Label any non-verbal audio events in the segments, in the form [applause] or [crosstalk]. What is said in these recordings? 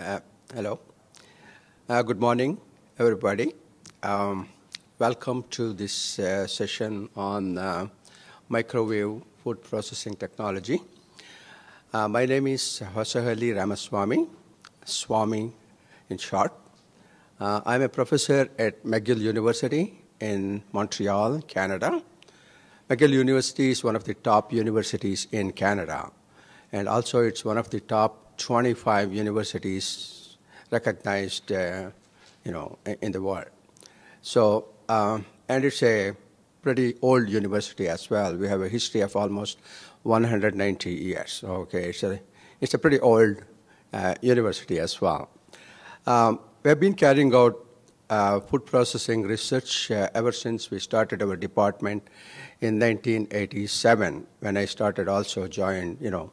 Uh, hello. Uh, good morning, everybody. Um, welcome to this uh, session on uh, microwave food processing technology. Uh, my name is Hosahalli Ramaswamy, Swami in short. I'm a professor at McGill University in Montreal, Canada. McGill University is one of the top universities in Canada, and also it's one of the top 25 universities recognized, uh, you know, in the world. So, um, and it's a pretty old university as well. We have a history of almost 190 years. Okay, it's a, it's a pretty old uh, university as well. Um, we have been carrying out uh, food processing research uh, ever since we started our department in 1987 when I started also joined, you know,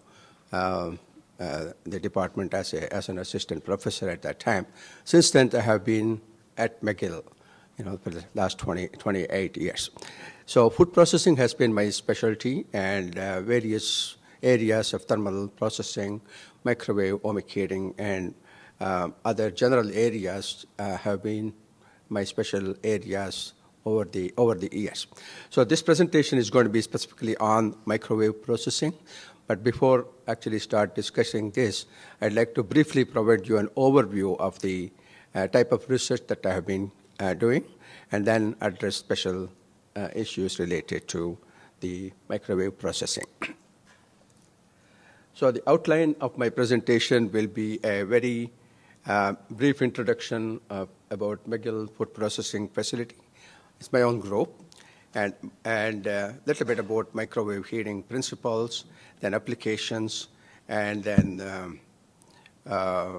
um, uh, the department as, a, as an assistant professor at that time. Since then, I have been at McGill, you know, for the last 20, 28 years. So food processing has been my specialty and uh, various areas of thermal processing, microwave, omic heating, and uh, other general areas uh, have been my special areas over the over the years. So this presentation is going to be specifically on microwave processing, but before actually start discussing this, I'd like to briefly provide you an overview of the uh, type of research that I have been uh, doing, and then address special uh, issues related to the microwave processing. so the outline of my presentation will be a very uh, brief introduction of, about McGill Food Processing Facility. It's my own group, and a uh, little bit about microwave heating principles, then applications, and then um, uh,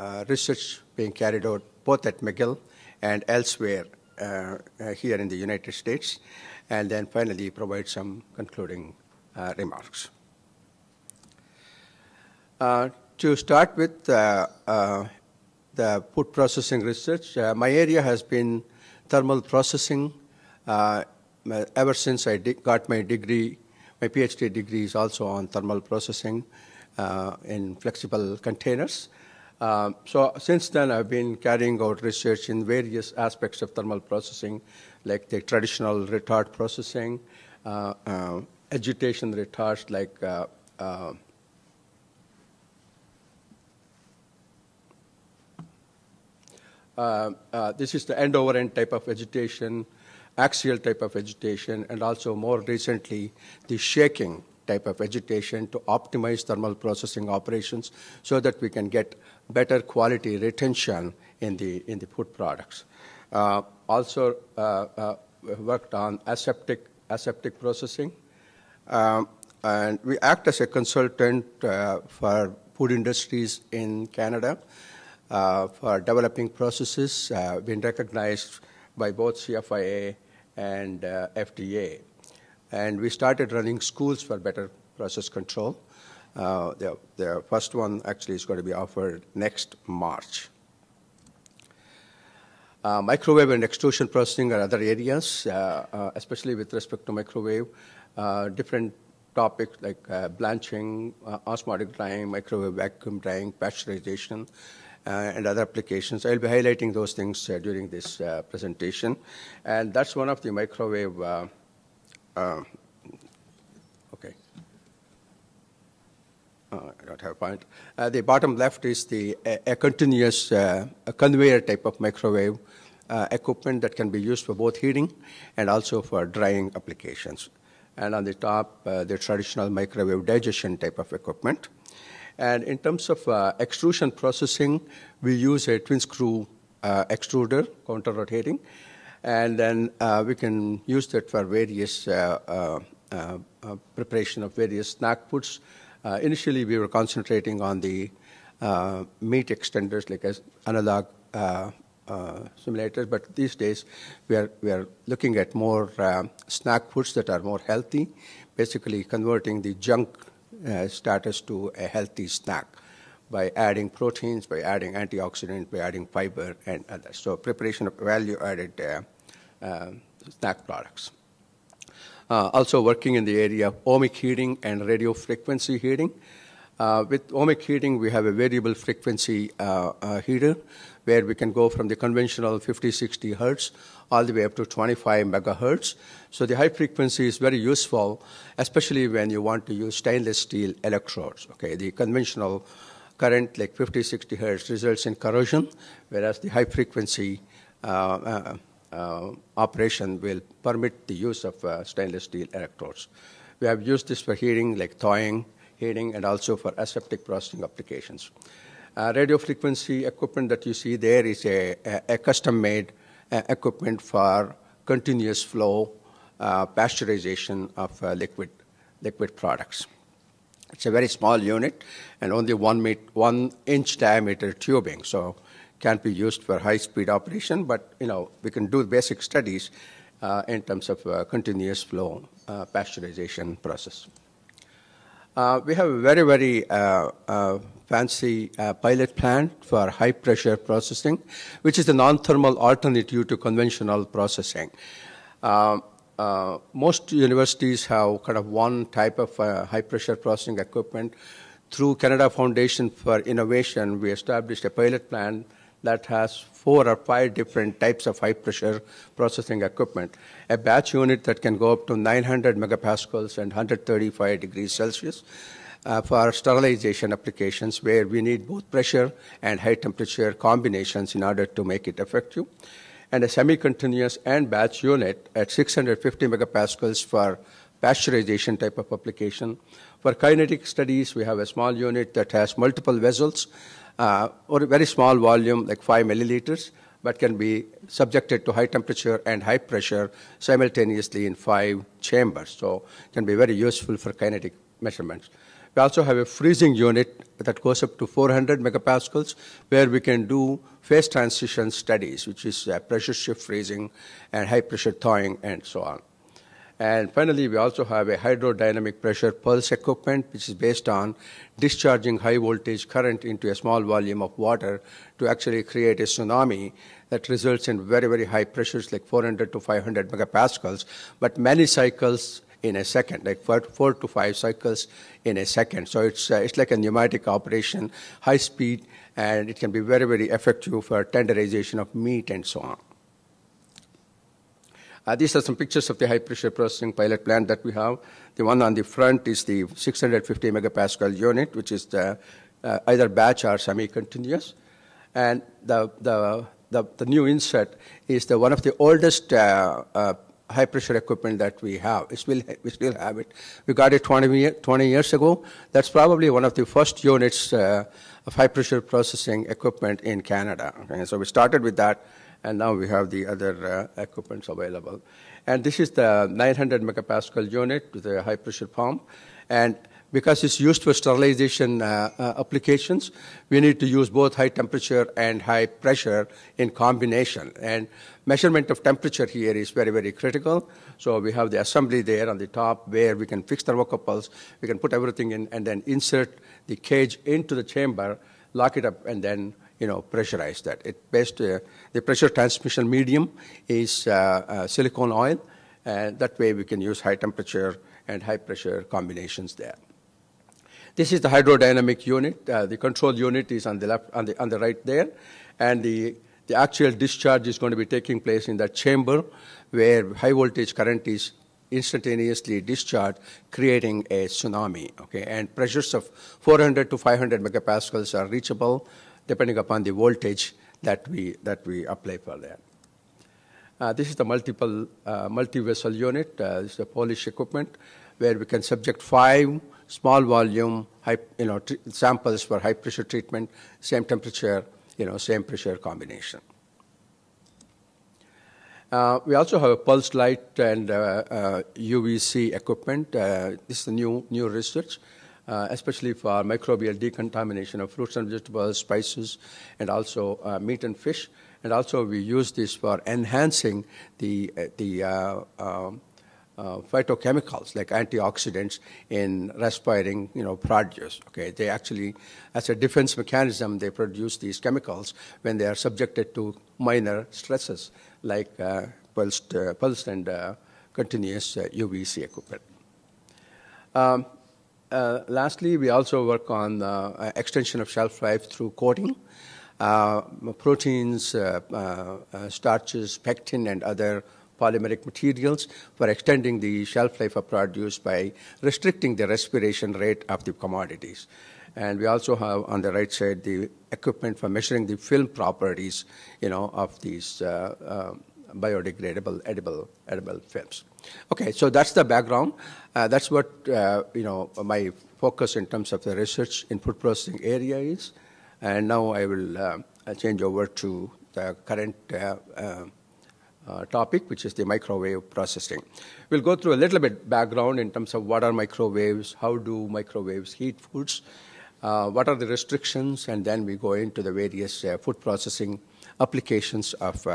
uh, research being carried out both at McGill and elsewhere uh, uh here in the United States, and then finally provide some concluding uh, remarks. Uh, to start with the food processing research, my area has been thermal processing ever since I got my degree my PhD degree is also on thermal processing uh, in flexible containers. Uh, so since then, I've been carrying out research in various aspects of thermal processing, like the traditional retard processing, uh, uh, agitation retards like uh, uh, uh this is the end-over-end -end type of agitation, axial type of agitation, and also more recently, the shaking type of agitation to optimize thermal processing operations so that we can get better quality retention in the, in the food products. Uh, also uh, uh, worked on aseptic, aseptic processing. Um, and we act as a consultant uh, for food industries in Canada uh, for developing processes, uh, been recognized by both CFIA and uh, FDA. And we started running schools for better process control. Uh, the, the first one actually is going to be offered next March. Uh, microwave and extrusion processing are other areas, uh, uh, especially with respect to microwave. Uh, different topics like blanching, osmotic drying, microwave vacuum drying, pasteurization, uh, and other applications. I'll be highlighting those things uh, during this uh, presentation. And that's one of the microwave, okay. I don't have a point. the bottom left is the a, a continuous a conveyor type of microwave uh, equipment that can be used for both heating and also for drying applications. And on the top, uh, the traditional microwave digestion type of equipment. And in terms of uh, extrusion processing, we use a twin screw uh, extruder, counter rotating, and then uh, we can use that for various uh, uh, uh, preparation of various snack foods. initially, we were concentrating on the meat extenders, like as analog simulators, but these days we are, we are looking at more snack foods that are more healthy, basically converting the junk uh, starters to a healthy snack by adding proteins, by adding antioxidants, by adding fiber, and others. So preparation of value-added uh, uh, snack products. Uh, also working in the area of ohmic heating and radio frequency heating. Uh, with ohmic heating, we have a variable frequency uh, uh, heater where we can go from the conventional 50, 60 hertz all the way up to 25 megahertz. So the high frequency is very useful, especially when you want to use stainless steel electrodes. Okay, the conventional current, like 50, 60 hertz, results in corrosion, whereas the high frequency uh, uh, uh, operation will permit the use of stainless steel electrodes. We have used this for heating, like thawing, heating and also for aseptic processing applications. Uh, radio frequency equipment that you see there is a, a, a custom-made uh, equipment for continuous flow uh, pasteurization of uh, liquid, liquid products. It's a very small unit and only one, meet, one inch diameter tubing, so can't be used for high-speed operation, but you know we can do basic studies uh, in terms of uh, continuous flow pasteurization process. Uh, we have a very, very uh, uh, fancy uh, pilot plant for high pressure processing, which is a non-thermal alternative to conventional processing. Uh, uh, most universities have kind of one type of high pressure processing equipment. Through Canada Foundation for Innovation, we established a pilot plant that has four or five different types of high pressure processing equipment. A batch unit that can go up to 900 megapascals and 135 degrees Celsius. Uh, for sterilization applications where we need both pressure and high temperature combinations in order to make it effective. And a semi-continuous and batch unit at 650 megapascals for pasteurization type of application. For kinetic studies, we have a small unit that has multiple vessels uh, or a very small volume, like 5 milliliters, but can be subjected to high temperature and high pressure simultaneously in five chambers. So can be very useful for kinetic measurements. We also have a freezing unit that goes up to 400 megapascals where we can do phase transition studies, which is uh, pressure shift freezing and high pressure thawing and so on. And finally, we also have a hydrodynamic pressure pulse equipment, which is based on discharging high voltage current into a small volume of water to actually create a tsunami that results in very, very high pressures like 400 to 500 megapascals, but many cycles in a second, like four, to five cycles in a second. So it's, uh, it's like a pneumatic operation, high speed, and it can be very, very effective for tenderization of meat and so on. Uh, these are some pictures of the high pressure processing pilot plant that we have. The one on the front is the 650 megapascal unit, which is the, uh, either batch or semi continuous. And the, the, the, the, new insert is the one of the oldest uh, uh, high pressure equipment that we have. We still, we still have it. We got it 20, 20 years ago. That's probably one of the first units uh, of high pressure processing equipment in Canada. Okay? So we started with that and now we have the other uh, equipments available. And this is the 900 megapascal unit with a high pressure pump. And because it's used for sterilization uh, uh, applications, we need to use both high temperature and high pressure in combination. And measurement of temperature here is very, very critical. So we have the assembly there on the top where we can fix thermocouples, we can put everything in, and then insert the cage into the chamber, lock it up, and then you know, pressurize that. It based uh, the pressure transmission medium is uh, uh, silicon oil, and that way we can use high temperature and high pressure combinations there. This is the hydrodynamic unit. Uh, the control unit is on the, left, on the, on the right there, and the the actual discharge is going to be taking place in that chamber where high voltage current is instantaneously discharged, creating a tsunami. Okay, and pressures of 400 to 500 megapascals are reachable depending upon the voltage that we, that we apply for that. Uh, this is the multiple uh, multi-vessel unit. Uh, this is the Polish equipment where we can subject five small volume high, you know, samples for high pressure treatment, same temperature, you know, same pressure combination. Uh, we also have a pulse light and UVC uh, uh, equipment. Uh, this is the new, new research uh, especially for microbial decontamination of fruits and vegetables, spices, and also uh, meat and fish. And also we use this for enhancing the, uh, the uh, um, uh, phytochemicals like antioxidants in respiring, you know, produce. Okay, they actually, as a defense mechanism, they produce these chemicals when they are subjected to minor stresses like pulsed, pulsed and continuous UVC equipment. Um, uh, lastly, we also work on uh, uh, extension of shelf life through coating. Uh, proteins, uh, starches, pectin, and other polymeric materials for extending the shelf life of produce by restricting the respiration rate of the commodities. And we also have on the right side the equipment for measuring the film properties, you know, of these biodegradable edible edible films. Okay, so that's the background. Uh, that's what uh, you know my focus in terms of the research in food processing area is, and now I will uh, change over to the current uh, uh, uh, topic, which is the microwave processing. We'll go through a little bit background in terms of what are microwaves, how do microwaves heat foods, what are the restrictions, and then we go into the various food processing applications of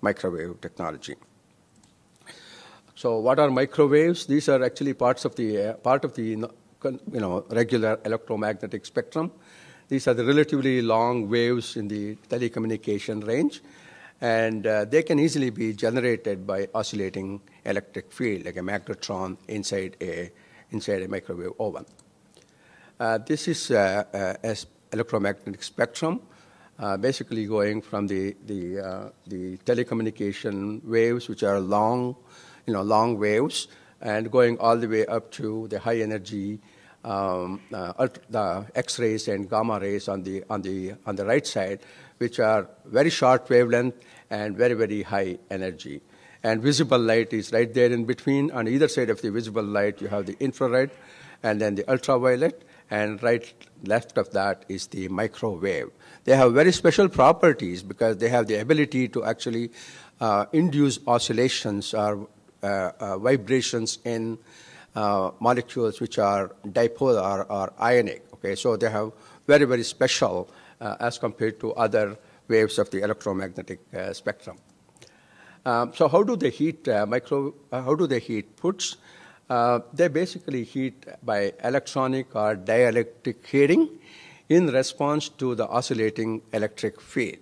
microwave technology. So what are microwaves? These are actually parts of the, uh, part of the you know, regular electromagnetic spectrum. These are the relatively long waves in the telecommunication range, and uh, they can easily be generated by oscillating electric field, like a magnetron inside a, inside a microwave oven. Uh, this is uh, uh, an electromagnetic spectrum. Uh, basically going from the, the, uh, the telecommunication waves, which are long, you know, long waves and going all the way up to the high energy um, uh, the X-rays and gamma rays on the, on, the, on the right side, which are very short wavelength and very, very high energy. And visible light is right there in between. On either side of the visible light, you have the infrared and then the ultraviolet, and right left of that is the microwave. They have very special properties because they have the ability to actually uh, induce oscillations or uh, uh, vibrations in uh, molecules which are dipolar or ionic. Okay, so they have very, very special as compared to other waves of the electromagnetic spectrum. Um, so how do they heat micro, how do they heat puts? Uh, they basically heat by electronic or dielectric heating in response to the oscillating electric field.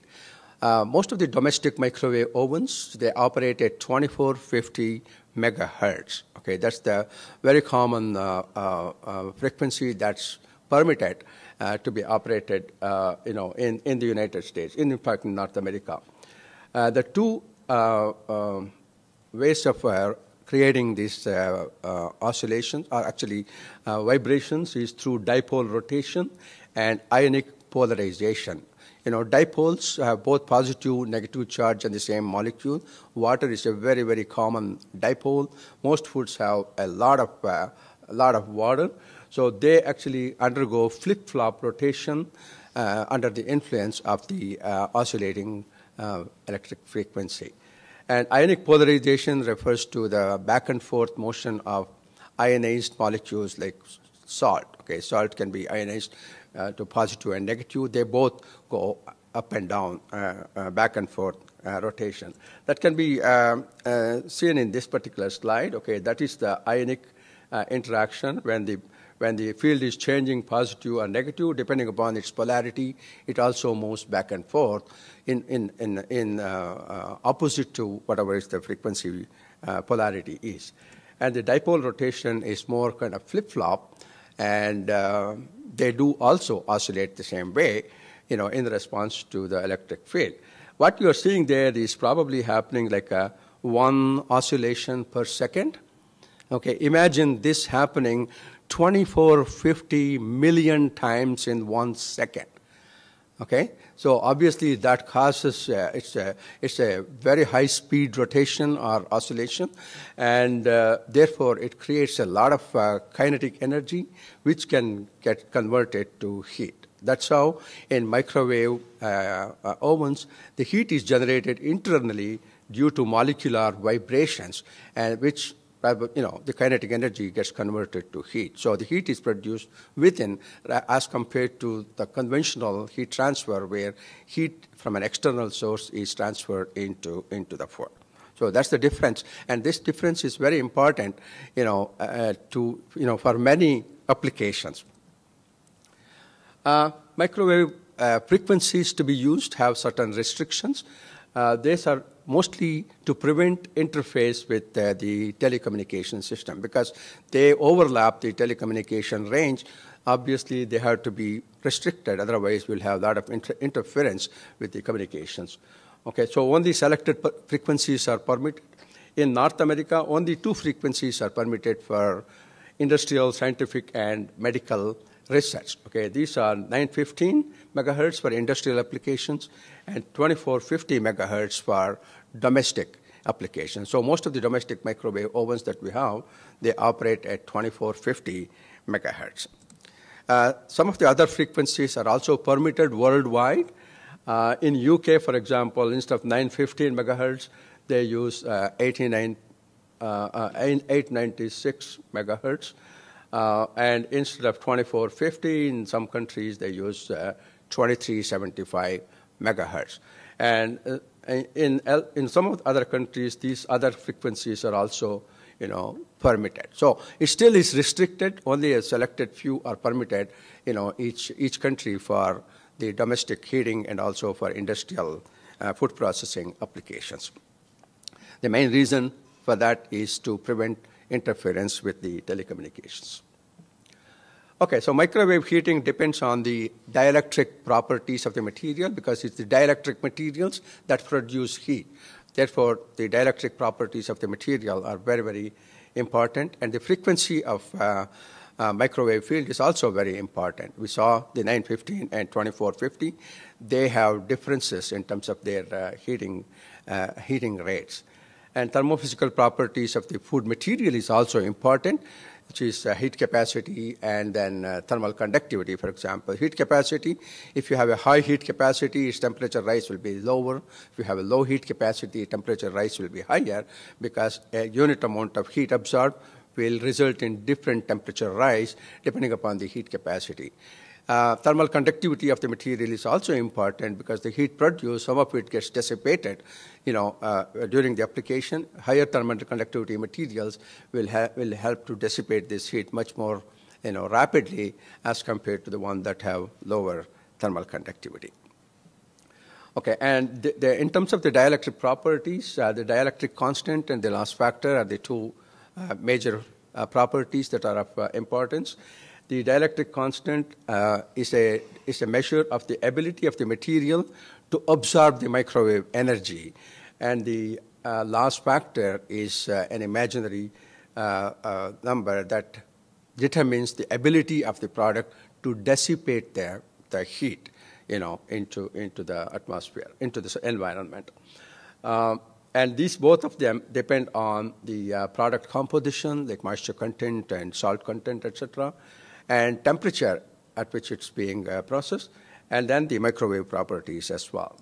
Uh, most of the domestic microwave ovens, they operate at 2450 megahertz. Okay, that's the very common uh, uh, uh frequency that's permitted uh, to be operated, you know, in, in the United States, in, in fact, in North America. the two um, ways of creating these oscillations are actually vibrations is through dipole rotation and ionic polarization. You know, dipoles have both positive, negative charge on the same molecule. Water is a very, very common dipole. Most foods have a lot of, uh, a lot of water. So they actually undergo flip-flop rotation uh, under the influence of the uh, oscillating uh, electric frequency. And ionic polarization refers to the back and forth motion of ionized molecules like salt. Okay, salt can be ionized uh, to positive and negative. They both go up and down, uh, uh, back and forth rotation. That can be seen in this particular slide. Okay, that is the ionic interaction when the when the field is changing positive or negative, depending upon its polarity, it also moves back and forth in, in, in, in uh, uh, opposite to whatever is the frequency uh, polarity is. And the dipole rotation is more kind of flip-flop, and uh, they do also oscillate the same way, you know, in response to the electric field. What you're seeing there is probably happening like a one oscillation per second. Okay, imagine this happening 2450 million times in one second. Okay, so obviously that causes uh, it's a it's a very high speed rotation or oscillation, and uh, therefore it creates a lot of uh, kinetic energy which can get converted to heat. That's how in microwave uh, uh, ovens the heat is generated internally due to molecular vibrations, and which you know, the kinetic energy gets converted to heat. So the heat is produced within as compared to the conventional heat transfer where heat from an external source is transferred into, into the food. So that's the difference. And this difference is very important, you know, uh, to, you know, for many applications. Uh, microwave uh, frequencies to be used have certain restrictions. Uh, these are mostly to prevent interface with uh, the telecommunication system because they overlap the telecommunication range. Obviously, they have to be restricted, otherwise we'll have a lot of inter interference with the communications. Okay, so only selected frequencies are permitted. In North America, only two frequencies are permitted for industrial, scientific, and medical research. Okay, these are 915 megahertz for industrial applications and 2450 megahertz for domestic applications. So most of the domestic microwave ovens that we have, they operate at 2450 megahertz. Uh, some of the other frequencies are also permitted worldwide. Uh, in UK, for example, instead of 915 megahertz, they use uh, 89, uh, uh, 896 megahertz. Uh, and instead of 2450, in some countries, they use 2375 megahertz. And uh, in, in some of the other countries, these other frequencies are also you know, permitted. So it still is restricted, only a selected few are permitted, you know, each, each country for the domestic heating and also for industrial uh, food processing applications. The main reason for that is to prevent interference with the telecommunications. Okay, so microwave heating depends on the dielectric properties of the material because it's the dielectric materials that produce heat. Therefore, the dielectric properties of the material are very, very important, and the frequency of uh, uh, microwave field is also very important. We saw the 915 and 2450; they have differences in terms of their uh, heating uh, heating rates, and thermophysical properties of the food material is also important which is uh, heat capacity and then uh, thermal conductivity, for example. Heat capacity, if you have a high heat capacity, its temperature rise will be lower. If you have a low heat capacity, temperature rise will be higher because a unit amount of heat absorbed will result in different temperature rise depending upon the heat capacity. Uh, thermal conductivity of the material is also important because the heat produced, some of it gets dissipated, you know, uh, during the application. Higher thermal conductivity materials will, will help to dissipate this heat much more, you know, rapidly as compared to the ones that have lower thermal conductivity. Okay, and the, the, in terms of the dielectric properties, uh, the dielectric constant and the loss factor are the two uh, major uh, properties that are of uh, importance the dielectric constant uh, is, a, is a measure of the ability of the material to absorb the microwave energy. And the uh, last factor is uh, an imaginary uh, uh, number that determines the ability of the product to dissipate the the heat you know, into, into the atmosphere, into the environment. Um, and these both of them depend on the uh, product composition, like moisture content and salt content, etc., and temperature at which it's being uh, processed, and then the microwave properties as well.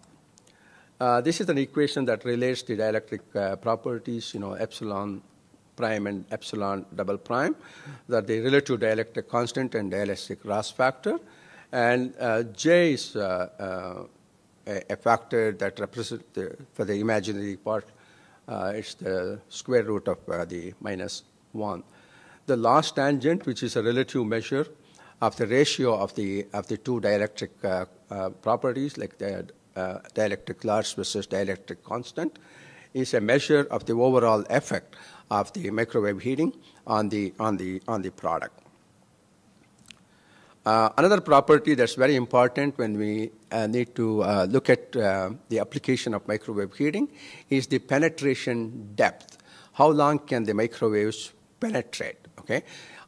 Uh, this is an equation that relates the dielectric uh, properties, you know, epsilon prime and epsilon double prime, that the relative dielectric constant and dielectric loss factor. And uh, J is uh, uh, a factor that represents the, for the imaginary part, it's the square root of the minus 1 the last tangent, which is a relative measure of the ratio of the, of the two dielectric uh, uh, properties, like the uh, dielectric loss versus dielectric constant, is a measure of the overall effect of the microwave heating on the, on the, on the product. Uh, another property that's very important when we uh, need to uh, look at uh, the application of microwave heating is the penetration depth. How long can the microwaves penetrate? Okay,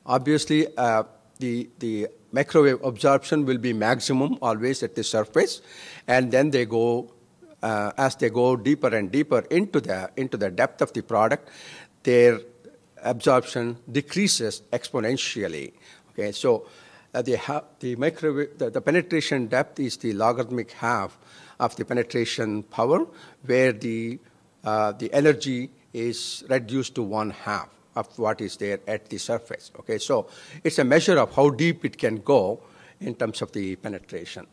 obviously uh, the the microwave absorption will be maximum always at the surface, and then they go uh, as they go deeper and deeper into the into the depth of the product, their absorption decreases exponentially. Okay, so uh, the the microwave the, the penetration depth is the logarithmic half of the penetration power, where the uh, the energy is reduced to one half of what is there at the surface. Okay, so it's a measure of how deep it can go in terms of the penetration.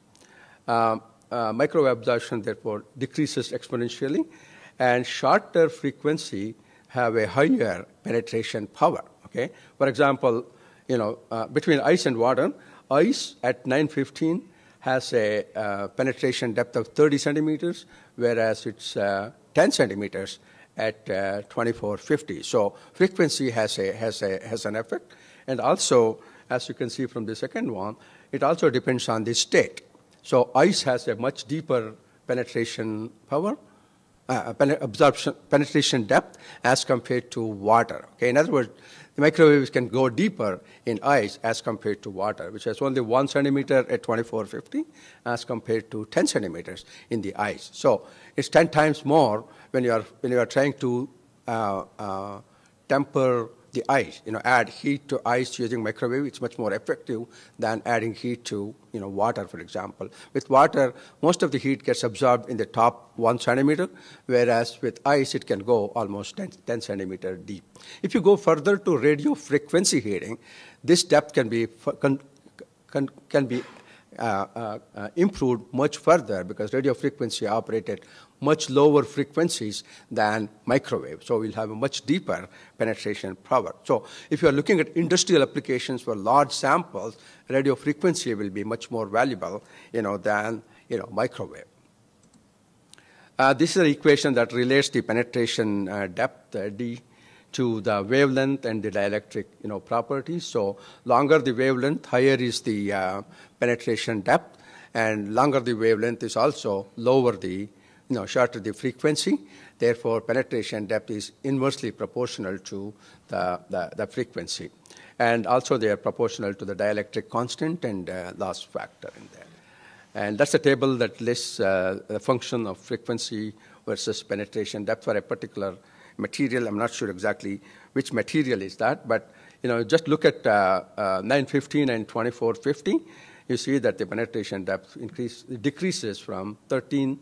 Um, uh, microwave absorption, therefore, decreases exponentially, and shorter frequency have a higher penetration power. Okay, for example, you know, uh, between ice and water, ice at 915 has a uh, penetration depth of 30 centimeters, whereas it's uh, 10 centimeters at uh, 2450. So frequency has, a, has, a, has an effect. And also, as you can see from the second one, it also depends on the state. So ice has a much deeper penetration power, uh, absorption, penetration depth as compared to water. Okay? In other words, the microwaves can go deeper in ice as compared to water, which has only one centimeter at 2450 as compared to 10 centimeters in the ice. So it's 10 times more when you are, when you are trying to uh, uh, temper the ice. You know, add heat to ice using microwave. It's much more effective than adding heat to you know water, for example. With water, most of the heat gets absorbed in the top one centimeter, whereas with ice, it can go almost 10, 10 centimeter deep. If you go further to radio frequency heating, this depth can be can, can, can be uh, uh, uh, improved much further because radio frequency operated much lower frequencies than microwave. So we'll have a much deeper penetration power. So if you're looking at industrial applications for large samples, radio frequency will be much more valuable, you know, than, you know, microwave. Uh, this is an equation that relates the penetration uh, depth, uh, D, to the wavelength and the dielectric, you know, properties. So longer the wavelength, higher is the uh, penetration depth, and longer the wavelength is also lower the you know, shorter the frequency. Therefore, penetration depth is inversely proportional to the, the, the frequency. And also they are proportional to the dielectric constant and uh, loss factor in there. And that's a table that lists uh, the function of frequency versus penetration depth for a particular material. I'm not sure exactly which material is that, but you know, just look at uh, uh, 915 and 2450. You see that the penetration depth increase, decreases from 13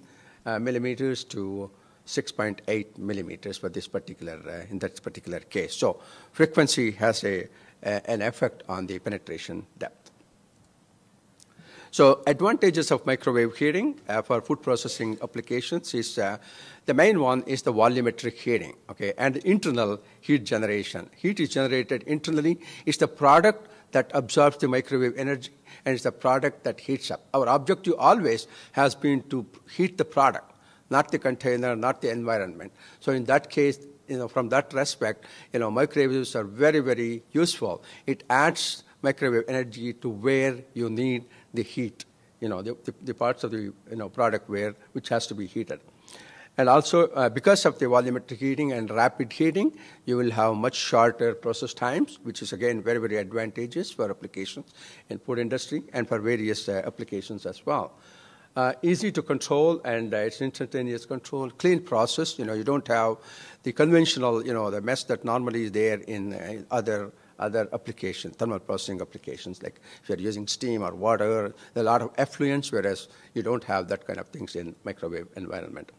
uh, millimeters to 6.8 millimeters for this particular uh, in that particular case. So frequency has a, a, an effect on the penetration depth. So advantages of microwave heating uh, for food processing applications is uh, the main one is the volumetric heating, okay, and internal heat generation. Heat is generated internally. It's the product that absorbs the microwave energy and it's the product that heats up. Our objective always has been to heat the product, not the container, not the environment. So in that case, you know, from that respect, you know, microwaves are very, very useful. It adds microwave energy to where you need the heat, you know, the, the, the parts of the you know, product where which has to be heated. And also, uh, because of the volumetric heating and rapid heating, you will have much shorter process times, which is again very, very advantageous for applications in food industry and for various uh, applications as well. Uh, easy to control and uh, it's instantaneous control, clean process. You know, you don't have the conventional, you know, the mess that normally is there in uh, other other applications, thermal processing applications, like if you're using steam or water, there are a lot of effluents, whereas you don't have that kind of things in microwave environment.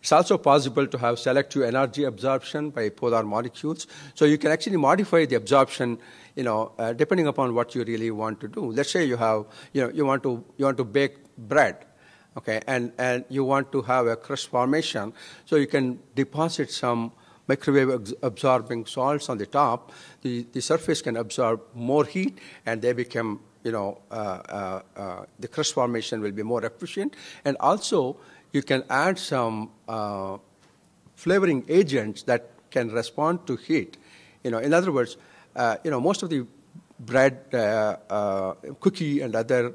It's also possible to have selective energy absorption by polar molecules. So you can actually modify the absorption, you know, uh, depending upon what you really want to do. Let's say you have, you know, you want to, you want to bake bread, okay, and, and you want to have a crust formation, so you can deposit some microwave absorbing salts on the top. The, the surface can absorb more heat and they become you know, uh, uh, uh, the crust formation will be more efficient. And also, you can add some uh, flavoring agents that can respond to heat. You know, in other words, uh, you know, most of the bread, uh, uh cookie, and other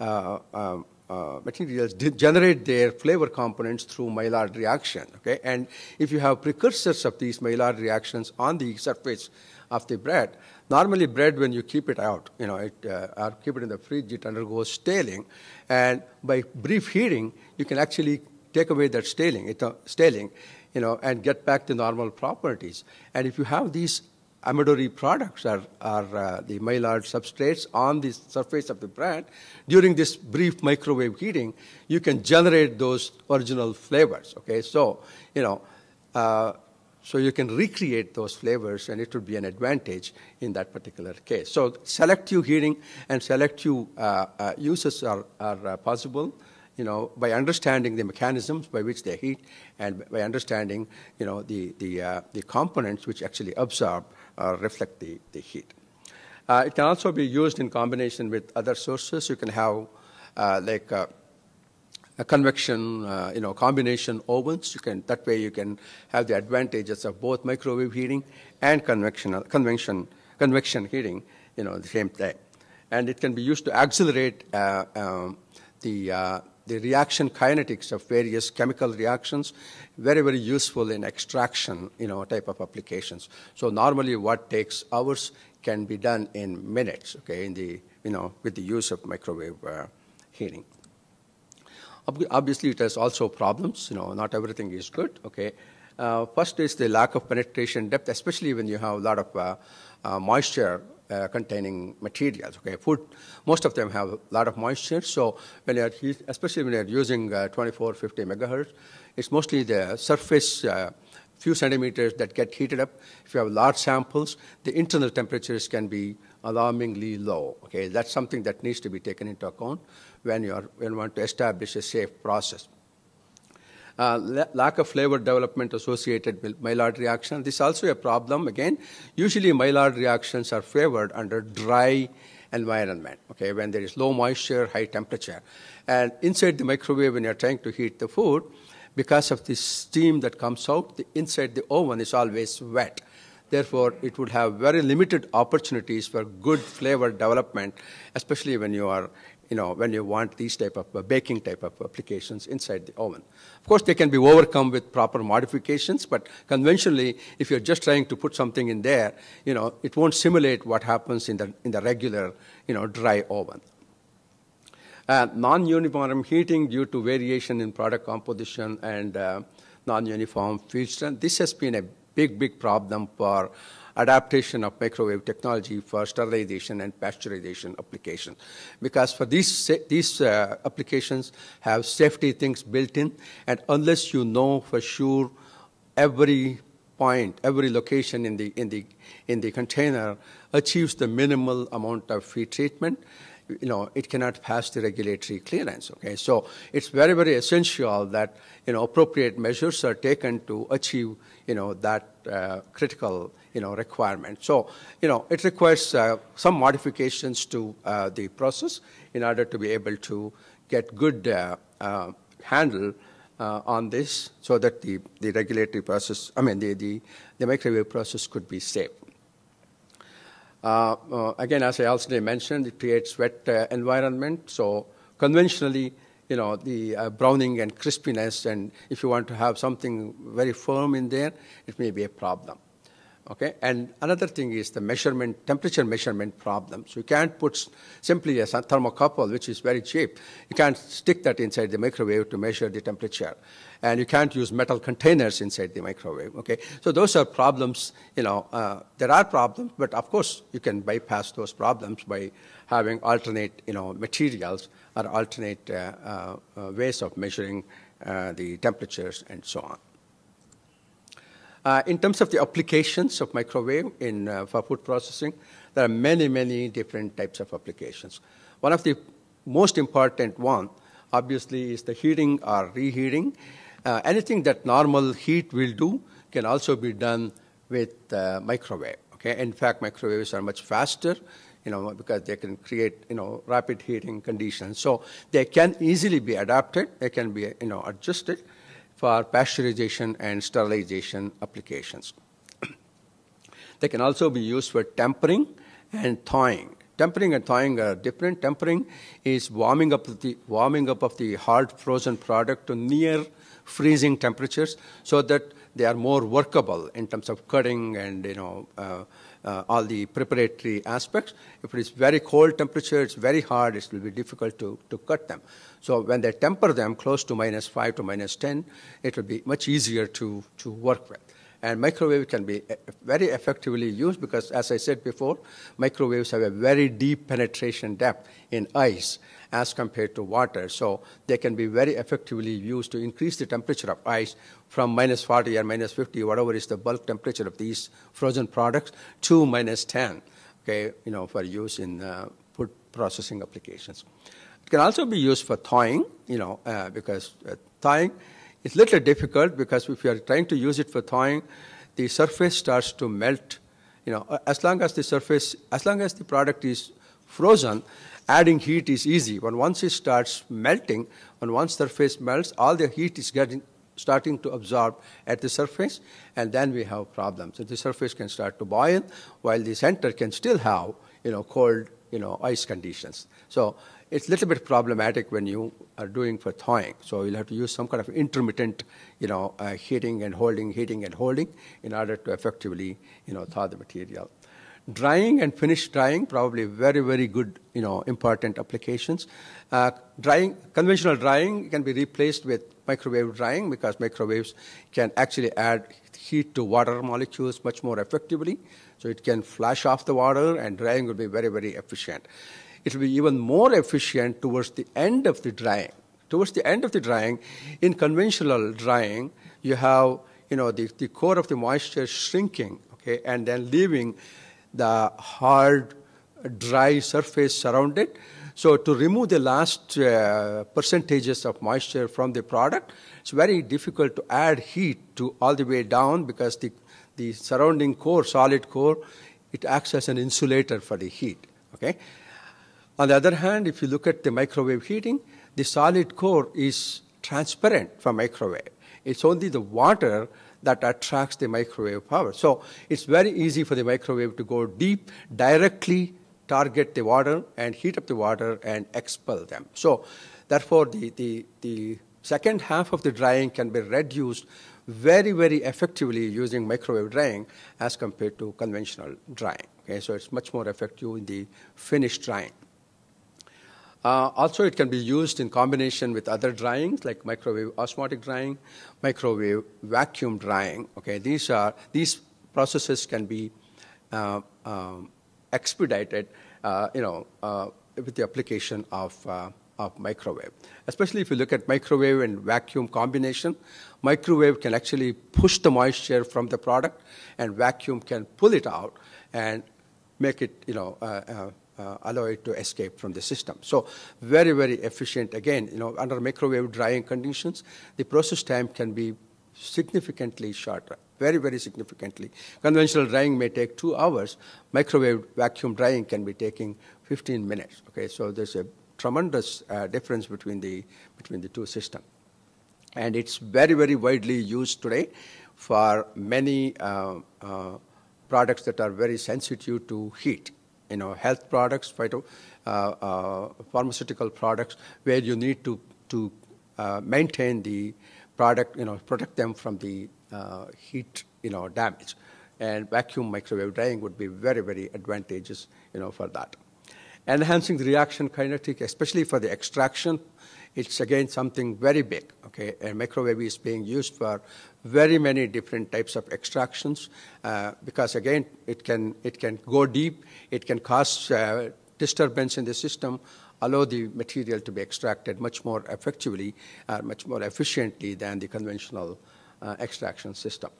uh, um, uh, materials generate their flavor components through Maillard reaction. Okay, and if you have precursors of these Maillard reactions on the surface of the bread, Normally, bread, when you keep it out, you know, it, uh, or keep it in the fridge, it undergoes staling. And by brief heating, you can actually take away that staling, it, uh, staling you know, and get back the normal properties. And if you have these amidori products or, are uh, the mylar substrates on the surface of the bread, during this brief microwave heating, you can generate those original flavors. Okay, so you know, uh, so you can recreate those flavors, and it would be an advantage in that particular case. So selective hearing and selective uh, uh, uses are, are uh, possible, you know, by understanding the mechanisms by which they heat and by understanding, you know, the, the, uh, the components which actually absorb or reflect the, the heat. Uh, it can also be used in combination with other sources. You can have uh, like a convection, uh, you know, combination ovens. You can that way you can have the advantages of both microwave heating and convection, convection, convection heating. You know, the same thing, and it can be used to accelerate uh, um, the uh, the reaction kinetics of various chemical reactions, very, very useful in extraction, you know, type of applications. So normally what takes hours can be done in minutes, okay, in the, you know, with the use of microwave uh, heating. Obviously, it has also problems. You know, not everything is good. Okay. Uh, first is the lack of penetration depth, especially when you have a lot of uh, uh moisture uh, containing materials. Okay, food. Most of them have a lot of moisture, so when you're, especially when you're using uh, 50 megahertz, it's mostly the surface uh, few centimeters that get heated up. If you have large samples, the internal temperatures can be alarmingly low. Okay, that's something that needs to be taken into account when you, are, when you want to establish a safe process. Uh, lack of flavor development associated with Maillard reaction. This is also a problem. Again, usually Maillard reactions are favored under dry environment, okay, when there is low moisture, high temperature. And inside the microwave, when you're trying to heat the food, because of the steam that comes out, the inside the oven is always wet. Therefore, it would have very limited opportunities for good flavor development, especially when you are, you know, when you want these type of uh, baking type of applications inside the oven. Of course, they can be overcome with proper modifications, but conventionally, if you're just trying to put something in there, you know, it won't simulate what happens in the in the regular, you know, dry oven. Uh, non-uniform heating due to variation in product composition and uh, non-uniform field strength. This has been a big, big problem for adaptation of microwave technology for sterilization and pasteurization applications. Because for these, these uh, applications have safety things built in, and unless you know for sure every point, every location in the, in the, in the container achieves the minimal amount of feed treatment, you know, it cannot pass the regulatory clearance. Okay, so it's very, very essential that you know appropriate measures are taken to achieve you know that uh, critical you know requirement. So you know it requires uh, some modifications to uh, the process in order to be able to get good uh, uh, handle. Uh, on this, so that the, the regulatory process, I mean, the, the, the microwave process could be safe. Uh, uh, again, as I also mentioned, it creates wet uh, environment. So conventionally, you know, the uh, browning and crispiness, and if you want to have something very firm in there, it may be a problem. Okay, and another thing is the measurement, temperature measurement problem. So you can't put simply a thermocouple, which is very cheap. You can't stick that inside the microwave to measure the temperature, and you can't use metal containers inside the microwave. Okay, so those are problems. You know, uh, there are problems, but of course you can bypass those problems by having alternate, you know, materials or alternate uh, uh, ways of measuring uh, the temperatures and so on. Uh, in terms of the applications of microwave in, uh, for food processing, there are many, many different types of applications. One of the most important one, obviously, is the heating or reheating. Uh, anything that normal heat will do can also be done with uh, microwave. Okay? In fact, microwaves are much faster you know, because they can create, you know, rapid heating conditions. So they can easily be adapted, they can be, you know, adjusted for pasteurization and sterilization applications. [clears throat] they can also be used for tempering and thawing. Tempering and thawing are different. Tempering is warming up the warming up of the hard frozen product to near freezing temperatures so that they are more workable in terms of cutting and you know uh, uh, all the preparatory aspects. If it is very cold temperature, it's very hard, it will be difficult to, to cut them. So when they temper them close to minus 5 to minus 10, it will be much easier to, to work with. And microwave can be very effectively used because, as I said before, microwaves have a very deep penetration depth in ice as compared to water. So they can be very effectively used to increase the temperature of ice from minus 40 or minus 50, whatever is the bulk temperature of these frozen products, to minus 10, okay, you know, for use in uh, food processing applications. It can also be used for thawing, you know, uh, because uh, thawing is little difficult because if you are trying to use it for thawing, the surface starts to melt. You know, uh, as long as the surface, as long as the product is frozen, adding heat is easy. But once it starts melting, and once the surface melts, all the heat is getting starting to absorb at the surface, and then we have problems. So the surface can start to boil, while the center can still have you know cold you know ice conditions. So it's a little bit problematic when you are doing for thawing. So you'll have to use some kind of intermittent you know uh, heating and holding, heating and holding in order to effectively you know thaw the material drying and finish drying, probably very, very good, you know, important applications. Uh, drying, conventional drying can be replaced with microwave drying because microwaves can actually add heat to water molecules much more effectively. So it can flash off the water and drying will be very, very efficient. It will be even more efficient towards the end of the drying. Towards the end of the drying, in conventional drying, you have, you know, the, the core of the moisture shrinking, okay, and then leaving the hard, dry surface around it. So to remove the last uh, percentages of moisture from the product, it's very difficult to add heat to all the way down because the, the surrounding core, solid core, it acts as an insulator for the heat. Okay. On the other hand, if you look at the microwave heating, the solid core is transparent for microwave. It's only the water that attracts the microwave power. So it's very easy for the microwave to go deep, directly target the water and heat up the water and expel them. So therefore, the, the, the second half of the drying can be reduced very, very effectively using microwave drying as compared to conventional drying. Okay, so it's much more effective in the finished drying. Uh, also, it can be used in combination with other dryings like microwave osmotic drying, microwave vacuum drying. Okay, these are these processes can be uh, um, expedited, uh, you know, uh, with the application of uh, of microwave. Especially if you look at microwave and vacuum combination, microwave can actually push the moisture from the product, and vacuum can pull it out and make it, you know uh, uh, allow it to escape from the system. So very, very efficient. Again, you know, under microwave drying conditions, the process time can be significantly shorter, very, very significantly. Conventional drying may take two hours. Microwave vacuum drying can be taking 15 minutes. Okay, so there's a tremendous uh, difference between the, between the two systems. And it's very, very widely used today for many uh, uh products that are very sensitive to heat you know, health products, phyto, uh, uh, pharmaceutical products, where you need to, to uh, maintain the product, you know, protect them from the heat, you know, damage. And vacuum microwave drying would be very, very advantageous, you know, for that. Enhancing the reaction kinetic, especially for the extraction it's again something very big. Okay, and microwave is being used for very many different types of extractions uh, because again it can it can go deep, it can cause uh, disturbance in the system, allow the material to be extracted much more effectively, uh, much more efficiently than the conventional uh, extraction system,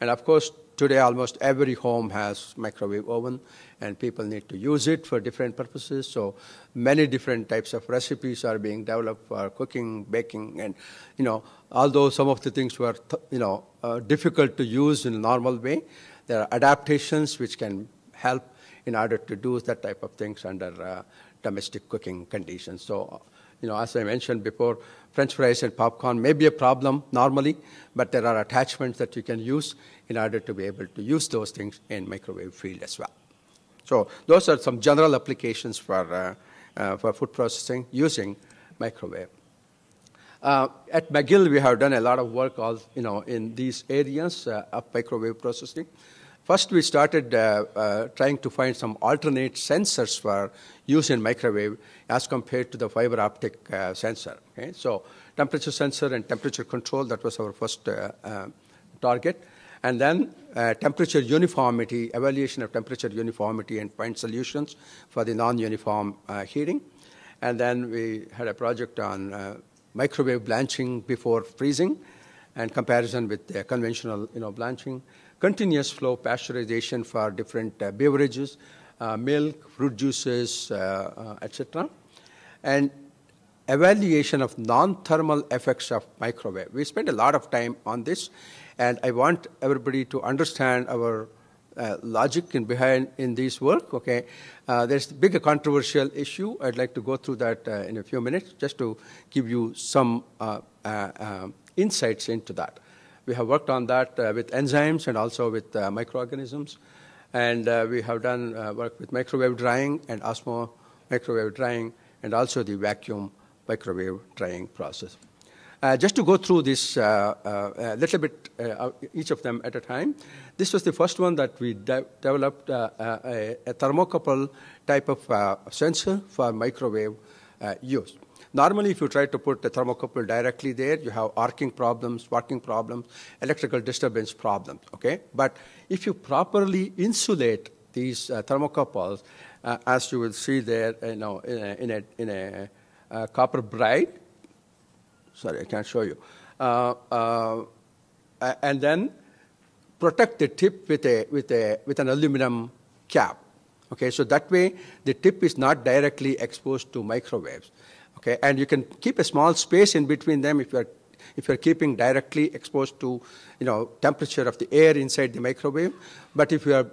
and of course Today, almost every home has microwave oven, and people need to use it for different purposes. So many different types of recipes are being developed for cooking, baking, and, you know, although some of the things were, you know, uh, difficult to use in a normal way, there are adaptations which can help in order to do that type of things under uh, domestic cooking conditions. So you know, as I mentioned before, French fries and popcorn may be a problem normally, but there are attachments that you can use in order to be able to use those things in microwave field as well. So those are some general applications for, uh, uh, for food processing using microwave. Uh, at McGill, we have done a lot of work all, you know, in these areas uh, of microwave processing. First, we started uh, uh, trying to find some alternate sensors for use in microwave as compared to the fiber optic uh, sensor. Okay? So temperature sensor and temperature control, that was our first uh, uh, target. And then uh, temperature uniformity, evaluation of temperature uniformity and find solutions for the non-uniform heating. And then we had a project on microwave blanching before freezing and comparison with conventional you know, blanching continuous flow pasteurization for different uh, beverages, uh, milk, fruit juices, uh, uh, etc. And evaluation of non-thermal effects of microwave. We spend a lot of time on this, and I want everybody to understand our uh, logic in behind in this work. Okay, uh, there's a big controversial issue. I'd like to go through that uh, in a few minutes, just to give you some uh, um, insights into that. We have worked on that uh, with enzymes and also with uh, microorganisms. And uh, we have done work with microwave drying and osmo microwave drying and also the vacuum microwave drying process. Uh, just to go through this a uh, uh, little bit, each of them at a time. This was the first one that we de developed a, a, thermocouple type of sensor for microwave use. Normally, if you try to put the thermocouple directly there, you have arcing problems, working problems, electrical disturbance problems, okay? But if you properly insulate these uh, thermocouples, uh, as you will see there, you know, in a, in a, in a uh, copper bright, sorry, I can't show you, uh, uh, and then protect the tip with, a, with, a, with an aluminum cap. Okay, so that way the tip is not directly exposed to microwaves. Okay, and you can keep a small space in between them if you're if you're keeping directly exposed to you know temperature of the air inside the microwave. But if you are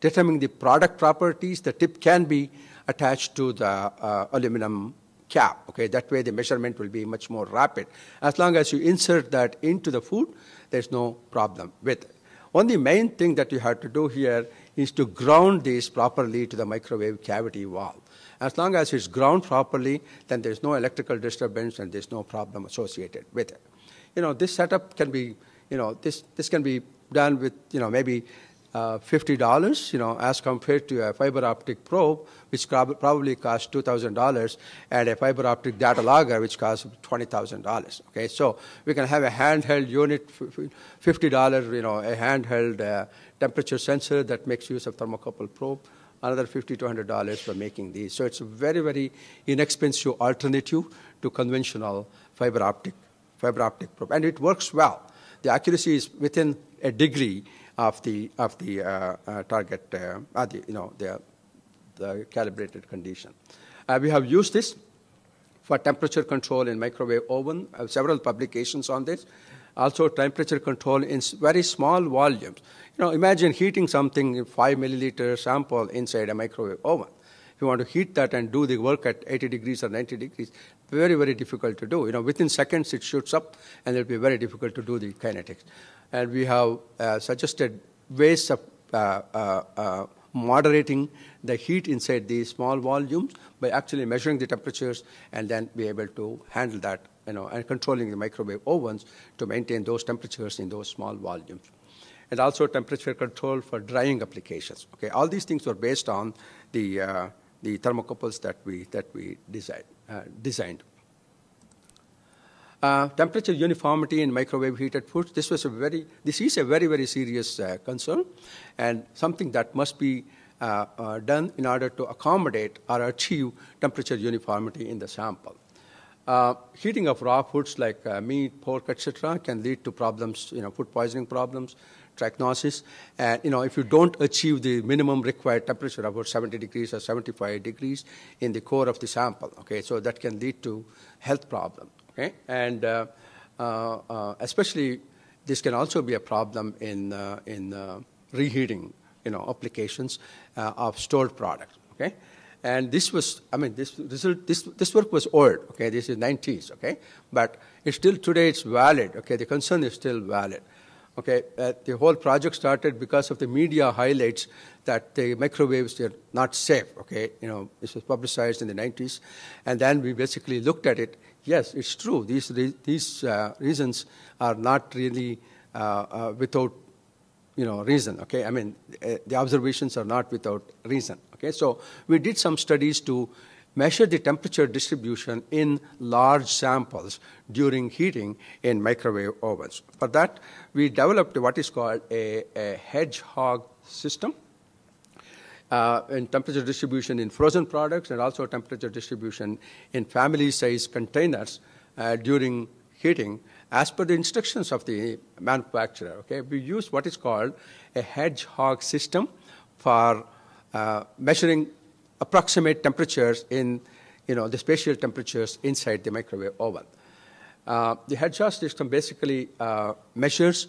determining the product properties, the tip can be attached to the uh, aluminum cap. Okay, that way the measurement will be much more rapid. As long as you insert that into the food, there's no problem with it. Only main thing that you have to do here is to ground these properly to the microwave cavity wall. As long as it's ground properly, then there's no electrical disturbance and there's no problem associated with it. You know, this setup can be, you know, this, this can be done with, you know, maybe uh, $50, you know, as compared to a fiber optic probe, which probably costs $2,000, and a fiber optic data logger, which costs $20,000. Okay, so we can have a handheld unit, $50, you know, a handheld uh, temperature sensor that makes use of thermocouple probe, another 50 to 100 dollars for making these. So it's a very, very inexpensive alternative to conventional fiber optic, fiber optic probe. And it works well. The accuracy is within a degree of the, of the uh, uh, target, uh, the, you know, the, the calibrated condition. Uh, we have used this for temperature control in microwave oven. Uh, several publications on this also temperature control in very small volumes. You know, imagine heating something, 5 milliliter sample inside a microwave oven. If you want to heat that and do the work at 80 degrees or 90 degrees, very, very difficult to do. You know, within seconds it shoots up, and it'll be very difficult to do the kinetics. And we have uh, suggested ways of uh, uh, uh moderating the heat inside these small volumes by actually measuring the temperatures and then be able to handle that you know, and controlling the microwave ovens to maintain those temperatures in those small volumes. And also temperature control for drying applications. Okay, all these things were based on the, uh, the thermocouples that we, that we design, uh, designed. Uh, temperature uniformity in microwave heated foods, this was a very, this is a very, very serious uh, concern and something that must be uh, uh, done in order to accommodate or achieve temperature uniformity in the sample. Uh, heating of raw foods like uh, meat, pork, etc., can lead to problems, you know, food poisoning problems, trichinosis. And, you know, if you don't achieve the minimum required temperature of about 70 degrees or 75 degrees in the core of the sample, okay, so that can lead to health problem, okay? And uh, uh, uh especially this can also be a problem in, uh, in reheating, you know, applications of stored products, okay? And this was, I mean, this, result, this, this work was old, okay, this is 90s, okay, but it's still today it's valid, okay, the concern is still valid. Okay, uh, the whole project started because of the media highlights that the microwaves are not safe. Okay, you know this was publicized in the 90s, and then we basically looked at it. Yes, it's true. These re these uh, reasons are not really uh, uh without you know reason. Okay, I mean uh, the observations are not without reason. Okay, so we did some studies to measure the temperature distribution in large samples during heating in microwave ovens. For that, we developed what is called a, a hedgehog system. Uh, in temperature distribution in frozen products and also temperature distribution in family size containers uh, during heating as per the instructions of the manufacturer. Okay, we use what is called a hedgehog system for uh, measuring approximate temperatures in, you know, the spatial temperatures inside the microwave oven. Uh, the Hedgehog system basically uh, measures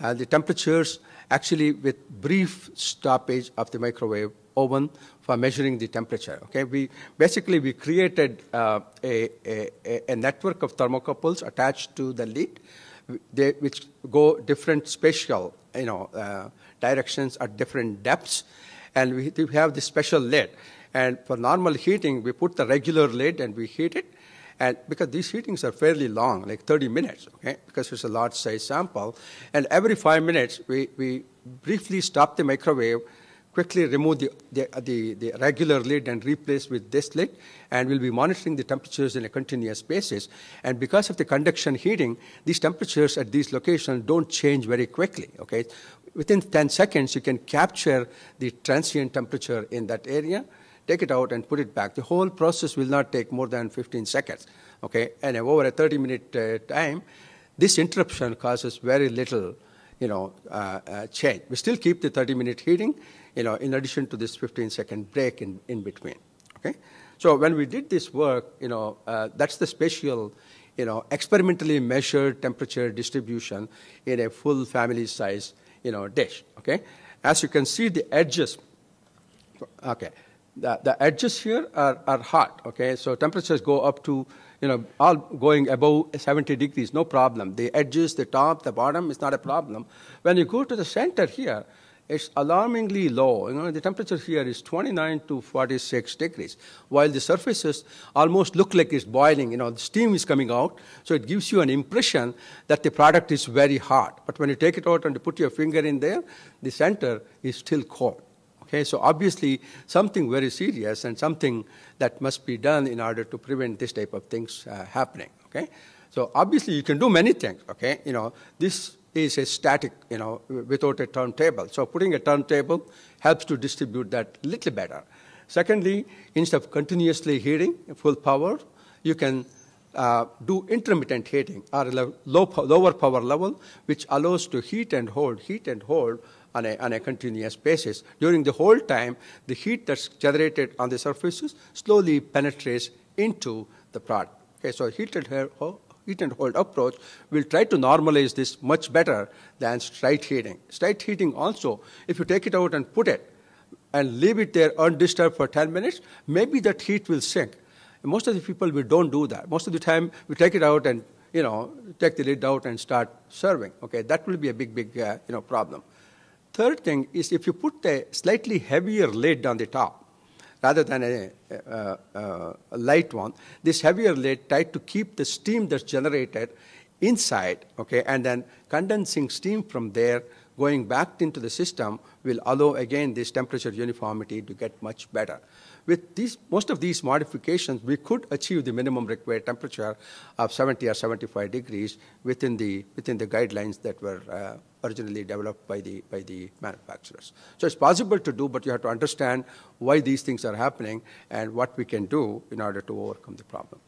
uh, the temperatures actually with brief stoppage of the microwave oven for measuring the temperature. Okay, we basically we created uh, a, a, a network of thermocouples attached to the lid, they, which go different spatial, you know, directions at different depths and we, we have the special lead. And for normal heating, we put the regular lead and we heat it. And because these heatings are fairly long, like 30 minutes, okay, because it's a large size sample. And every five minutes, we, we briefly stop the microwave, quickly remove the, the, the, the regular lid and replace with this lid. And we'll be monitoring the temperatures in a continuous basis. And because of the conduction heating, these temperatures at these locations don't change very quickly, okay? within 10 seconds, you can capture the transient temperature in that area, take it out and put it back. The whole process will not take more than 15 seconds, okay? And over a 30-minute uh, time, this interruption causes very little, you know, uh, uh, change. We still keep the 30-minute heating, you know, in addition to this 15-second break in, in between, okay? So when we did this work, you know, uh, that's the spatial you know, experimentally measured temperature distribution in a full family size you know, dish, okay? As you can see, the edges, okay, the, the edges here are, are hot, okay? So temperatures go up to, you know, all going above 70 degrees, no problem. The edges, the top, the bottom is not a problem. When you go to the center here, it's alarmingly low. You know, the temperature here is 29 to 46 degrees, while the surfaces almost look like it's boiling. You know, the steam is coming out, so it gives you an impression that the product is very hot. But when you take it out and you put your finger in there, the center is still cold. Okay, so obviously something very serious and something that must be done in order to prevent this type of things uh, happening. Okay, so obviously you can do many things. Okay, you know this is a static, you know, without a turntable. So putting a turntable helps to distribute that little better. Secondly, instead of continuously heating full power, you can uh, do intermittent heating or low, lower power level, which allows to heat and hold, heat and hold on a, on a continuous basis. During the whole time, the heat that's generated on the surfaces slowly penetrates into the product. Okay, so heated heat and hold approach will try to normalize this much better than straight heating. Straight heating also, if you take it out and put it and leave it there undisturbed for 10 minutes, maybe that heat will sink. most of the people, we don't do that. Most of the time, we take it out and, you know, take the lid out and start serving. Okay, that will be a big, big, uh, you know, problem. Third thing is if you put a slightly heavier lid on the top, rather than a, a, a, a light one. This heavier lead tried to keep the steam that's generated inside, okay, and then condensing steam from there going back into the system will allow again this temperature uniformity to get much better. With these, most of these modifications, we could achieve the minimum required temperature of 70 or 75 degrees within the, within the guidelines that were uh, originally developed by the, by the manufacturers. So it's possible to do, but you have to understand why these things are happening and what we can do in order to overcome the problem.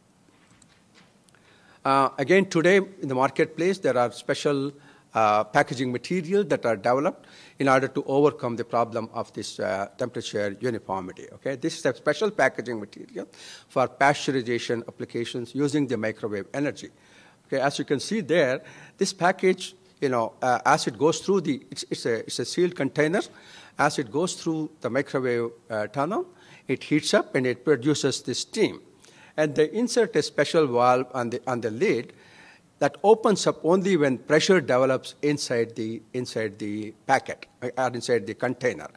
Uh, again, today in the marketplace, there are special uh, packaging material that are developed in order to overcome the problem of this uh, temperature uniformity. Okay, this is a special packaging material for pasteurization applications using the microwave energy. Okay, as you can see there, this package, you know, uh, as it goes through the, it's, it's, a, it's a sealed container, as it goes through the microwave uh, tunnel, it heats up and it produces this steam. And they insert a special valve on the, on the lid that opens up only when pressure develops inside the, inside the packet uh, or inside the container.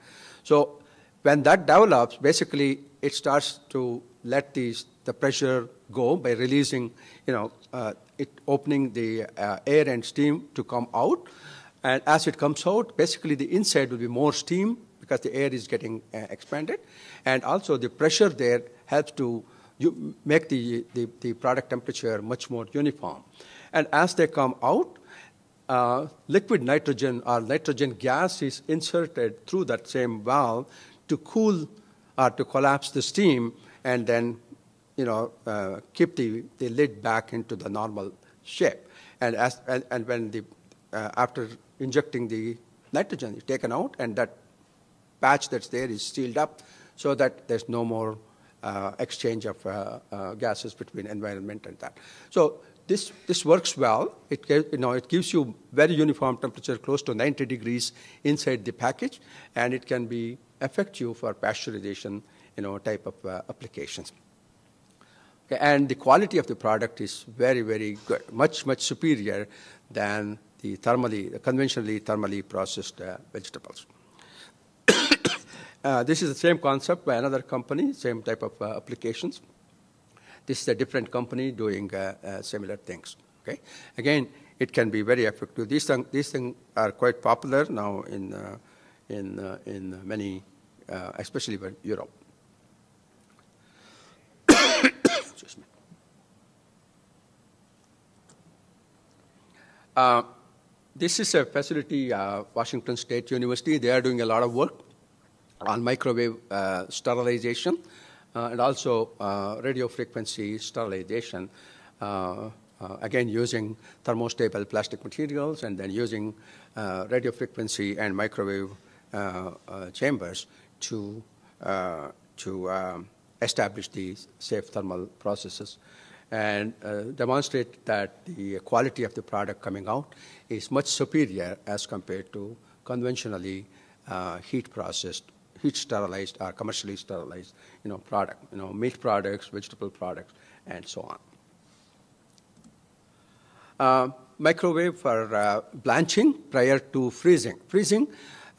So when that develops, basically it starts to let these, the pressure go by releasing, you know, uh, it opening the uh, air and steam to come out. And as it comes out, basically the inside will be more steam because the air is getting uh, expanded. And also the pressure there helps to you make the, the, the, product temperature much more uniform. And as they come out, uh, liquid nitrogen or nitrogen gas is inserted through that same valve to cool or uh, to collapse the steam and then you know, uh, keep the, the lid back into the normal shape. And, as, and, and when the, uh, after injecting the nitrogen is taken out and that patch that's there is sealed up so that there's no more uh, exchange of uh, uh, gases between environment and that. So this, this works well. It, you know, it gives you very uniform temperature, close to 90 degrees inside the package, and it can be affect you for pasteurization you know, type of uh, applications. Okay, and the quality of the product is very, very good, much, much superior than the thermally, conventionally thermally processed uh, vegetables. [coughs] uh, this is the same concept by another company, same type of uh, applications. This is a different company doing uh, uh, similar things. Okay, again, it can be very effective. These these things are quite popular now in uh, in in many, especially in Europe. [coughs] Uh, this is a facility, uh, Washington State University. They are doing a lot of work on microwave uh, sterilization. Uh, and also uh, radio frequency sterilization, uh, again using thermostable plastic materials and then using radio frequency and microwave chambers to, to um, establish these safe thermal processes and uh, demonstrate that the quality of the product coming out is much superior as compared to conventionally uh, heat processed heat sterilized or commercially sterilized, you know, product, you know, meat products, vegetable products, and so on. Uh, microwave for uh, blanching prior to freezing. Freezing,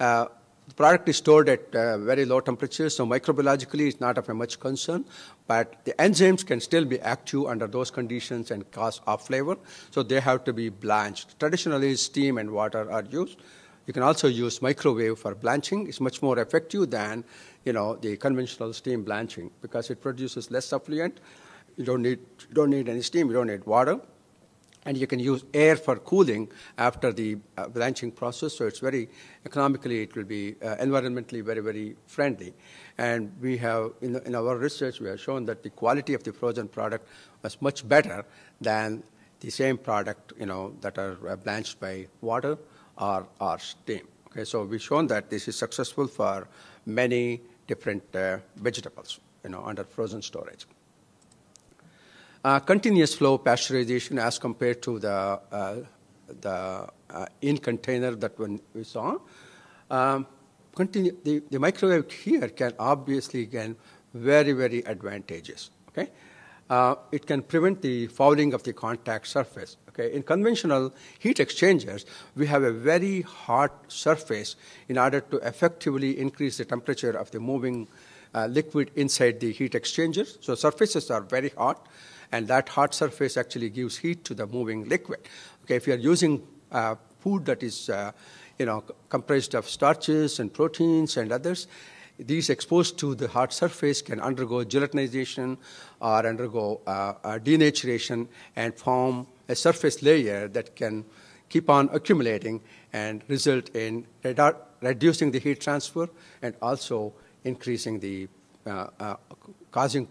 uh, the product is stored at uh, very low temperatures, so microbiologically it's not of much concern, but the enzymes can still be active under those conditions and cause off flavor, so they have to be blanched. Traditionally, steam and water are used you can also use microwave for blanching. It's much more effective than, you know, the conventional steam blanching because it produces less effluent. You don't need, you don't need any steam. You don't need water. And you can use air for cooling after the uh, blanching process. So it's very economically, it will be uh, environmentally very, very friendly. And we have, in, in our research, we have shown that the quality of the frozen product was much better than the same product, you know, that are uh, blanched by water our, our steam. Okay, so we've shown that this is successful for many different uh, vegetables, you know, under frozen storage. Uh, continuous flow pasteurization as compared to the, uh, the uh, in container that we saw. Um, continue, the, the microwave here can obviously gain very, very advantageous, okay? Uh, it can prevent the fouling of the contact surface Okay? In conventional heat exchangers, we have a very hot surface in order to effectively increase the temperature of the moving uh, liquid inside the heat exchanger. So surfaces are very hot, and that hot surface actually gives heat to the moving liquid. Okay, if you are using uh, food that is, uh, you know, comprised of starches and proteins and others, these exposed to the hard surface can undergo gelatinization or undergo uh, uh, denaturation and form a surface layer that can keep on accumulating and result in redu reducing the heat transfer and also increasing the, uh, uh, causing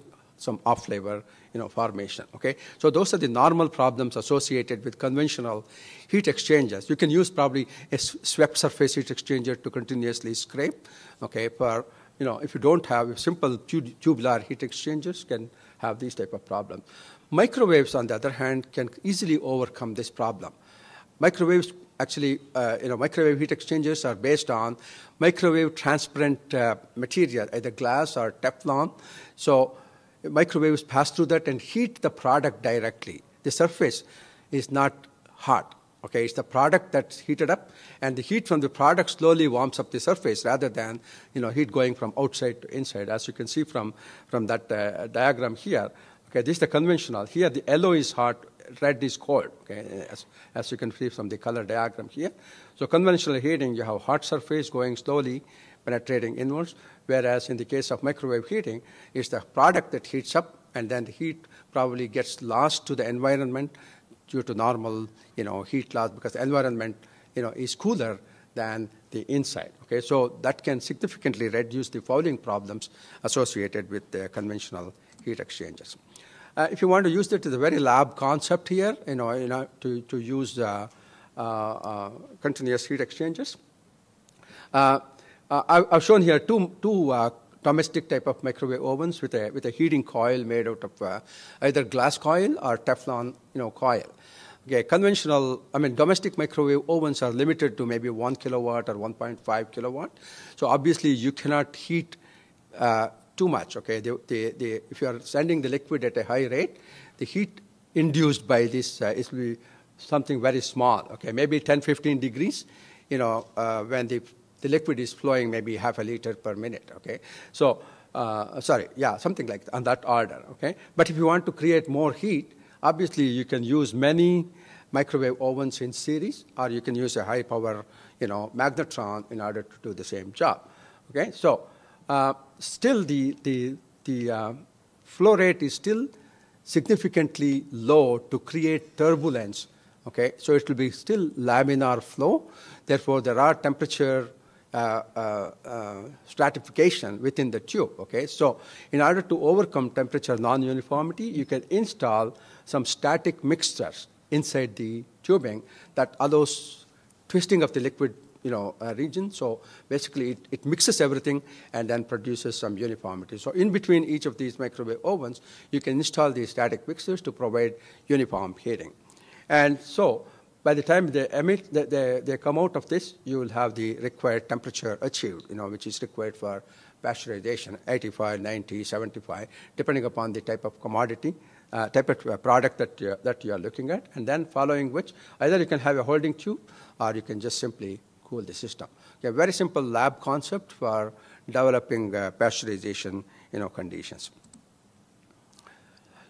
some off flavor you know, formation. Okay, so those are the normal problems associated with conventional heat exchangers. You can use probably a swept surface heat exchanger to continuously scrape. Okay, for you know, if you don't have simple tubular heat exchangers, can have these type of problems. Microwaves, on the other hand, can easily overcome this problem. Microwaves actually, uh, you know, microwave heat exchangers are based on microwave transparent uh, material, either glass or Teflon. So microwaves pass through that and heat the product directly. The surface is not hot. Okay, it's the product that's heated up, and the heat from the product slowly warms up the surface rather than you know heat going from outside to inside, as you can see from from that uh, diagram here. Okay, this is the conventional. Here, the yellow is hot, red is cold, okay, as, as you can see from the color diagram here. So conventional heating, you have hot surface going slowly, penetrating inwards, whereas in the case of microwave heating, it's the product that heats up, and then the heat probably gets lost to the environment due to normal, you know, heat loss because the environment, you know, is cooler than the inside. Okay, so that can significantly reduce the fouling problems associated with the conventional heat exchangers. Uh, if you want to use it, it's a very lab concept here, you know, you know to, to use uh, uh, uh continuous heat exchangers. Uh, I, have shown here two, two domestic type of microwave ovens with a, with a heating coil made out of either glass coil or Teflon, you know, coil. Okay, conventional, I mean, domestic microwave ovens are limited to maybe 1 kilowatt or 1.5 kilowatt. So obviously you cannot heat uh, too much. Okay, if you are sending the liquid at a high rate, the heat induced by this uh, is something very small. Okay, maybe 10, 15 degrees. You know, uh, when the the liquid is flowing, maybe half a liter per minute. Okay, so uh, sorry, yeah, something like that, on that order. Okay, but if you want to create more heat, obviously you can use many microwave ovens in series, or you can use a high power, you know, magnetron in order to do the same job. Okay, so. Uh, still the, the, the uh, flow rate is still significantly low to create turbulence. Okay, so it will be still laminar flow. Therefore, there are temperature uh, uh, uh, stratification within the tube. Okay, so in order to overcome temperature non-uniformity, you can install some static mixtures inside the tubing that allows twisting of the liquid you know, uh, region. So basically it, it, mixes everything and then produces some uniformity. So in between each of these microwave ovens, you can install these static mixers to provide uniform heating. And so by the time they emit, they, they, they come out of this, you will have the required temperature achieved, you know, which is required for pasteurization, 85, 90, 75, depending upon the type of commodity uh, type of uh, product that you, that you are looking at, and then following which either you can have a holding tube or you can just simply cool the system. A very simple lab concept for developing uh, pasteurization you know, conditions.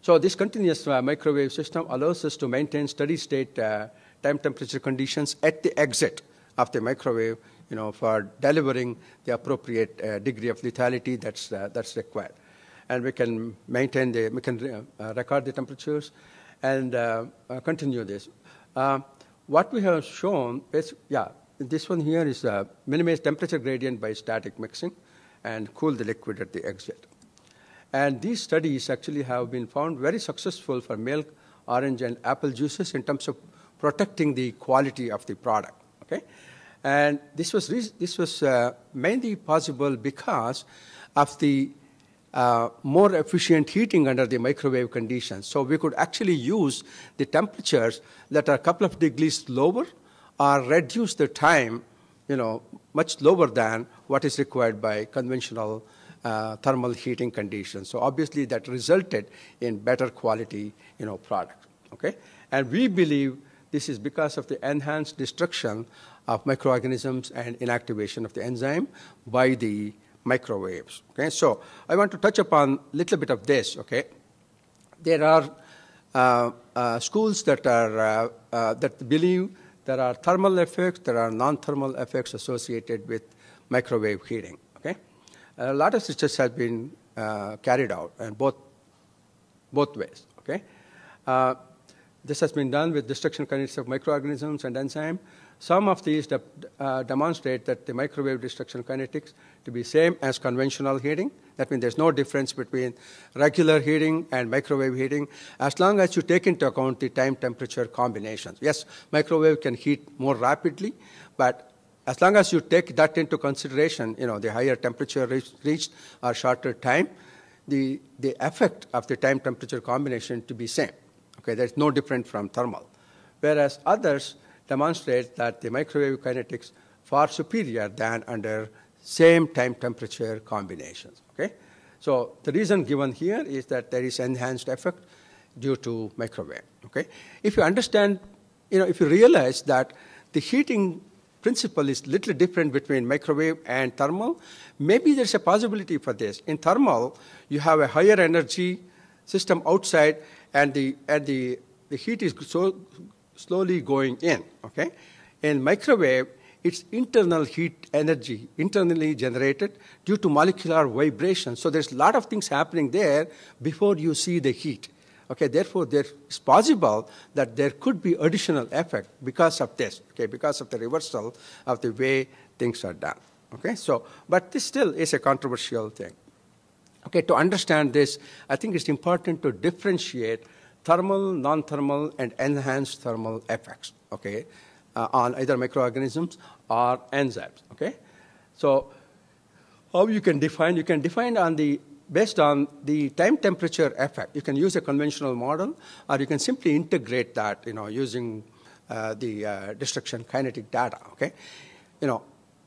So this continuous uh, microwave system allows us to maintain steady state uh, time temperature conditions at the exit of the microwave you know, for delivering the appropriate uh, degree of lethality that's, uh, that's required. And we can maintain the, we can uh, record the temperatures and uh, continue this. what we have shown, is, yeah, this one here is a uh, minimize temperature gradient by static mixing and cool the liquid at the exit. And these studies actually have been found very successful for milk, orange, and apple juices in terms of protecting the quality of the product. Okay, and this was this was uh, mainly possible because of the uh, more efficient heating under the microwave conditions. So we could actually use the temperatures that are a couple of degrees lower or reduce the time, you know, much lower than what is required by conventional uh, thermal heating conditions. So obviously that resulted in better quality, you know, product, okay? And we believe this is because of the enhanced destruction of microorganisms and inactivation of the enzyme by the microwaves, okay? So I want to touch upon a little bit of this, okay? There are uh, uh, schools that are uh, uh that believe there are thermal effects, there are non-thermal effects associated with microwave heating, okay? A lot of research has been uh, carried out in both, both ways, okay? Uh, this has been done with destruction kinetics of microorganisms and enzyme. Some of these de uh, demonstrate that the microwave destruction kinetics to be same as conventional heating. That means there's no difference between regular heating and microwave heating as long as you take into account the time temperature combinations. Yes, microwave can heat more rapidly, but as long as you take that into consideration, you know, the higher temperature reached or shorter time, the, the effect of the time temperature combination to be same. Okay, that's no different from thermal. Whereas others, demonstrates that the microwave kinetics far superior than under same time temperature combinations. Okay? So the reason given here is that there is enhanced effect due to microwave. Okay? If you understand, you know, if you realize that the heating principle is little different between microwave and thermal, maybe there's a possibility for this. In thermal, you have a higher energy system outside and the, and the, the heat is so slowly going in, okay? In microwave, it's internal heat energy, internally generated due to molecular vibration. So there's a lot of things happening there before you see the heat. Okay, therefore, there is possible that there could be additional effect because of this, okay, because of the reversal of the way things are done. Okay, so, but this still is a controversial thing. Okay, to understand this, I think it's important to differentiate thermal, non-thermal, and enhanced thermal effects, okay, uh, on either microorganisms or enzymes, okay? So how you can define, you can define on the, based on the time temperature effect. You can use a conventional model, or you can simply integrate that, you know, using uh, the uh, destruction kinetic data, okay? You know,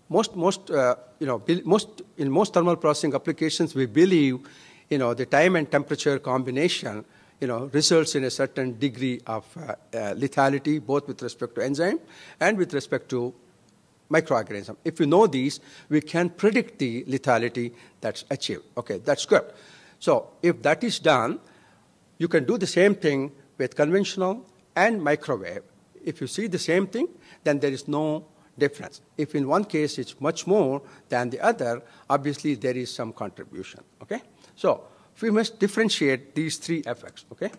most, most, uh, you know, most, in most thermal processing applications, we believe, you know, the time and temperature combination you know, results in a certain degree of uh, uh, lethality, both with respect to enzyme and with respect to microorganism. If you know these, we can predict the lethality that's achieved. Okay, that's good. So if that is done, you can do the same thing with conventional and microwave. If you see the same thing, then there is no difference. If in one case it's much more than the other, obviously there is some contribution. Okay? So we must differentiate these three effects, okay?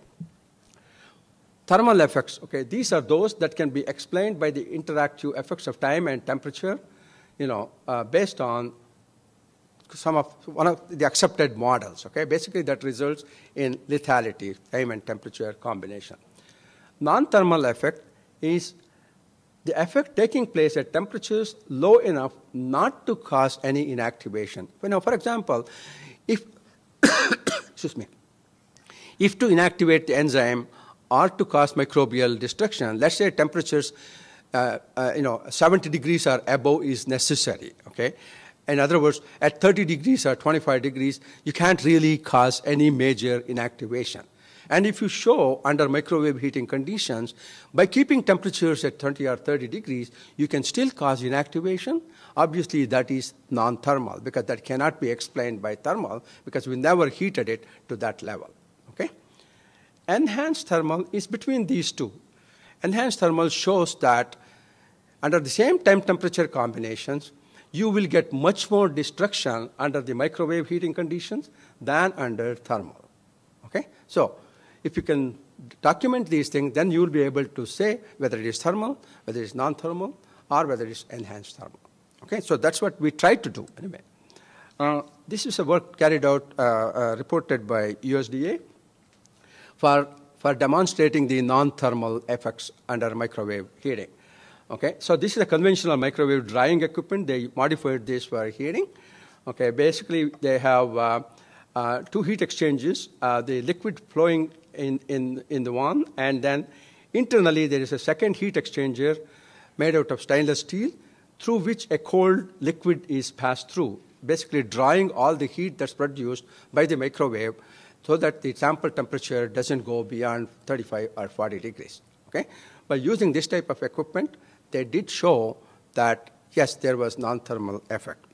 Thermal effects, okay, these are those that can be explained by the interactive effects of time and temperature, you know, uh, based on some of one of the accepted models, okay? Basically, that results in lethality, time and temperature combination. Non-thermal effect is the effect taking place at temperatures low enough not to cause any inactivation. You know, for example, if [coughs] [coughs] excuse me, if to inactivate the enzyme or to cause microbial destruction, let's say temperatures, uh, uh, you know, 70 degrees or above is necessary, okay? In other words, at 30 degrees or 25 degrees, you can't really cause any major inactivation. And if you show under microwave heating conditions, by keeping temperatures at 20 or 30 degrees, you can still cause inactivation Obviously, that is non-thermal because that cannot be explained by thermal because we never heated it to that level. Okay? Enhanced thermal is between these two. Enhanced thermal shows that under the same temp temperature combinations, you will get much more destruction under the microwave heating conditions than under thermal. Okay? So if you can document these things, then you will be able to say whether it is thermal, whether it is non-thermal, or whether it is enhanced thermal. Okay, so that's what we tried to do anyway. Uh, this is a work carried out, uh, uh, reported by USDA for, for demonstrating the non-thermal effects under microwave heating. Okay, so this is a conventional microwave drying equipment. They modified this for heating. Okay, basically they have uh, uh, two heat exchanges, uh, the liquid flowing in, in, in the one, and then internally there is a second heat exchanger made out of stainless steel, through which a cold liquid is passed through, basically drying all the heat that's produced by the microwave so that the sample temperature doesn't go beyond 35 or 40 degrees. Okay? By using this type of equipment, they did show that, yes, there was non-thermal effect.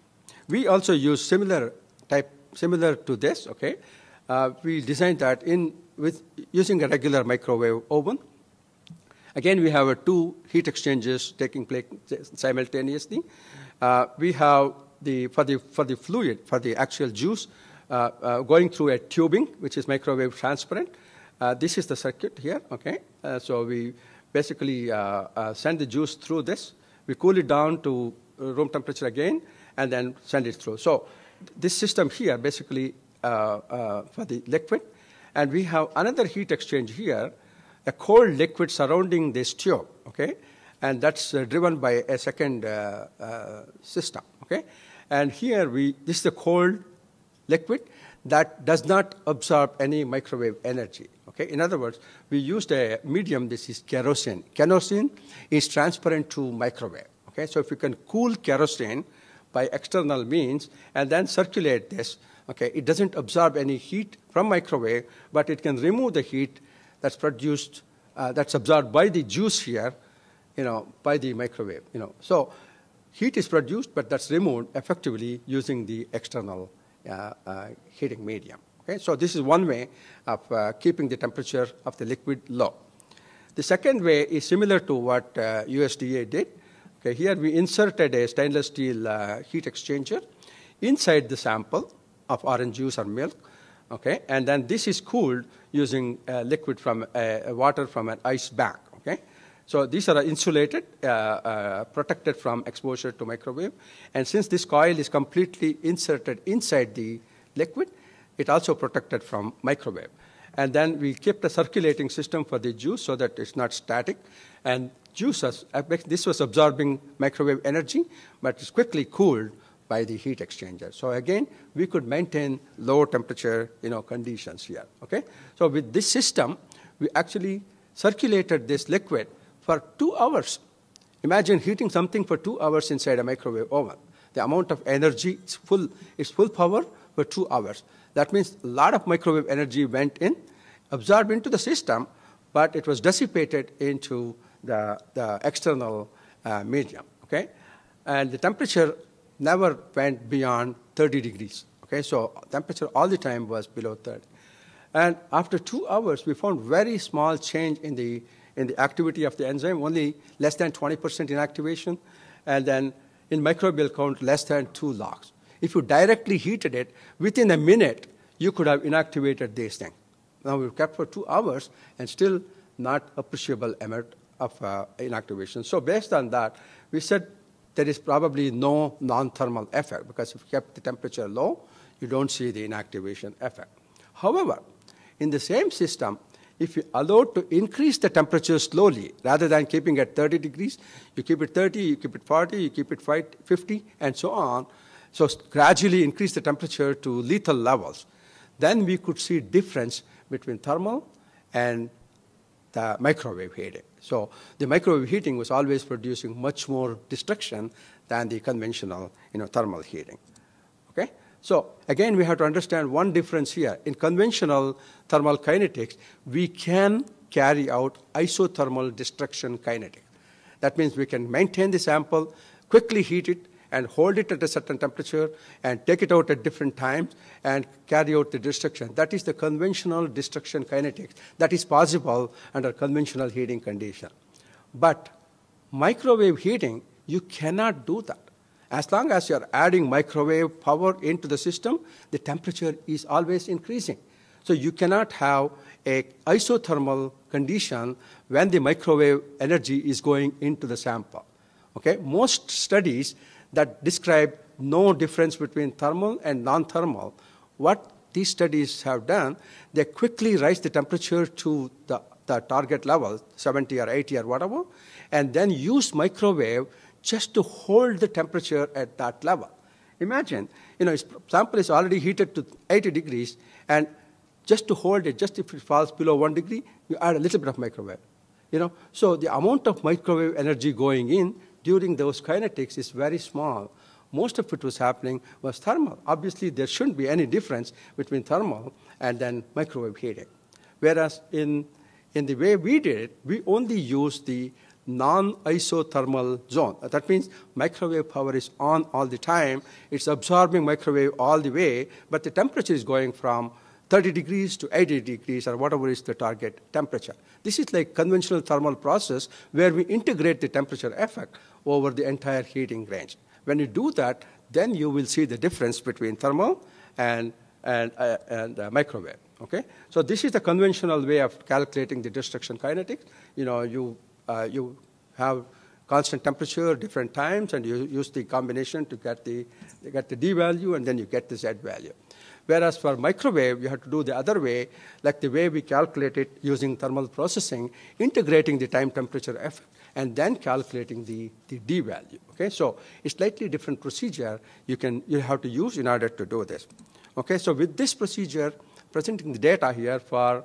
We also use similar type, similar to this, okay? Uh, we designed that in with using a regular microwave oven Again, we have two heat exchangers taking place simultaneously. Uh, we have the, for, the, for the fluid, for the actual juice, uh, uh, going through a tubing, which is microwave transparent. Uh, this is the circuit here, okay? so we basically send the juice through this. We cool it down to room temperature again, and then send it through. So this system here, basically, for the liquid, and we have another heat exchange here a cold liquid surrounding this tube, okay? And that's uh, driven by a second uh, uh, system, okay? And here we, this is the cold liquid that does not absorb any microwave energy, okay? In other words, we used a medium, this is kerosene. Kerosene is transparent to microwave, okay? So if you can cool kerosene by external means and then circulate this, okay, it doesn't absorb any heat from microwave, but it can remove the heat that's produced, uh, that's absorbed by the juice here, you know, by the microwave, you know. So heat is produced, but that's removed effectively using the external uh, uh, heating medium. Okay, so this is one way of uh, keeping the temperature of the liquid low. The second way is similar to what USDA uh, did. Okay, here we inserted a stainless steel uh, heat exchanger inside the sample of orange juice or milk. Okay, and then this is cooled using uh, liquid from uh, uh, water from an ice bag. Okay? So these are insulated, uh, uh, protected from exposure to microwave. And since this coil is completely inserted inside the liquid, it also protected from microwave. And then we kept a circulating system for the juice so that it's not static. And juice, was, this was absorbing microwave energy, but it's quickly cooled by the heat exchanger. So again, we could maintain low temperature you know, conditions here. Okay? So with this system, we actually circulated this liquid for two hours. Imagine heating something for two hours inside a microwave oven. The amount of energy is full, its full power for two hours. That means a lot of microwave energy went in, absorbed into the system, but it was dissipated into the, the external uh, medium. Okay? And the temperature never went beyond 30 degrees. Okay, so temperature all the time was below 30. And after two hours, we found very small change in the, in the activity of the enzyme, only less than 20% inactivation, and then in microbial count, less than two logs. If you directly heated it, within a minute, you could have inactivated this thing. Now we've kept for two hours and still not appreciable amount of uh, inactivation. So based on that, we said there is probably no non-thermal effect because if you kept the temperature low, you don't see the inactivation effect. However, in the same system, if you allow to increase the temperature slowly, rather than keeping at 30 degrees, you keep it 30, you keep it 40, you keep it 50, and so on. So gradually increase the temperature to lethal levels. Then we could see difference between thermal and the microwave heating. So the microwave heating was always producing much more destruction than the conventional you know, thermal heating. Okay? So again, we have to understand one difference here. In conventional thermal kinetics, we can carry out isothermal destruction kinetic. That means we can maintain the sample, quickly heat it, and hold it at a certain temperature and take it out at different times and carry out the destruction. That is the conventional destruction kinetics. That is possible under conventional heating condition. But microwave heating, you cannot do that. As long as you're adding microwave power into the system, the temperature is always increasing. So you cannot have a isothermal condition when the microwave energy is going into the sample. Okay? Most studies that describe no difference between thermal and non-thermal. What these studies have done, they quickly raise the temperature to the, the target level, 70 or 80 or whatever, and then use microwave just to hold the temperature at that level. Imagine, you know, sample is already heated to 80 degrees, and just to hold it, just if it falls below one degree, you add a little bit of microwave. You know, so the amount of microwave energy going in during those kinetics is very small. Most of it was happening was thermal. Obviously, there shouldn't be any difference between thermal and then microwave heating. Whereas in, in the way we did it, we only used the non-isothermal zone. That means microwave power is on all the time. It's absorbing microwave all the way, but the temperature is going from 30 degrees to 80 degrees or whatever is the target temperature. This is like conventional thermal process where we integrate the temperature effect over the entire heating range. When you do that, then you will see the difference between thermal and, and, uh, and uh, microwave. Okay? So this is the conventional way of calculating the destruction kinetics. You know, you, uh, you have constant temperature, different times, and you use the combination to get the, get the D value, and then you get the Z value. Whereas for microwave, you have to do the other way, like the way we calculate it using thermal processing, integrating the time temperature effect and then calculating the, the D value. Okay, so it's slightly different procedure you can you have to use in order to do this. Okay, so with this procedure, presenting the data here for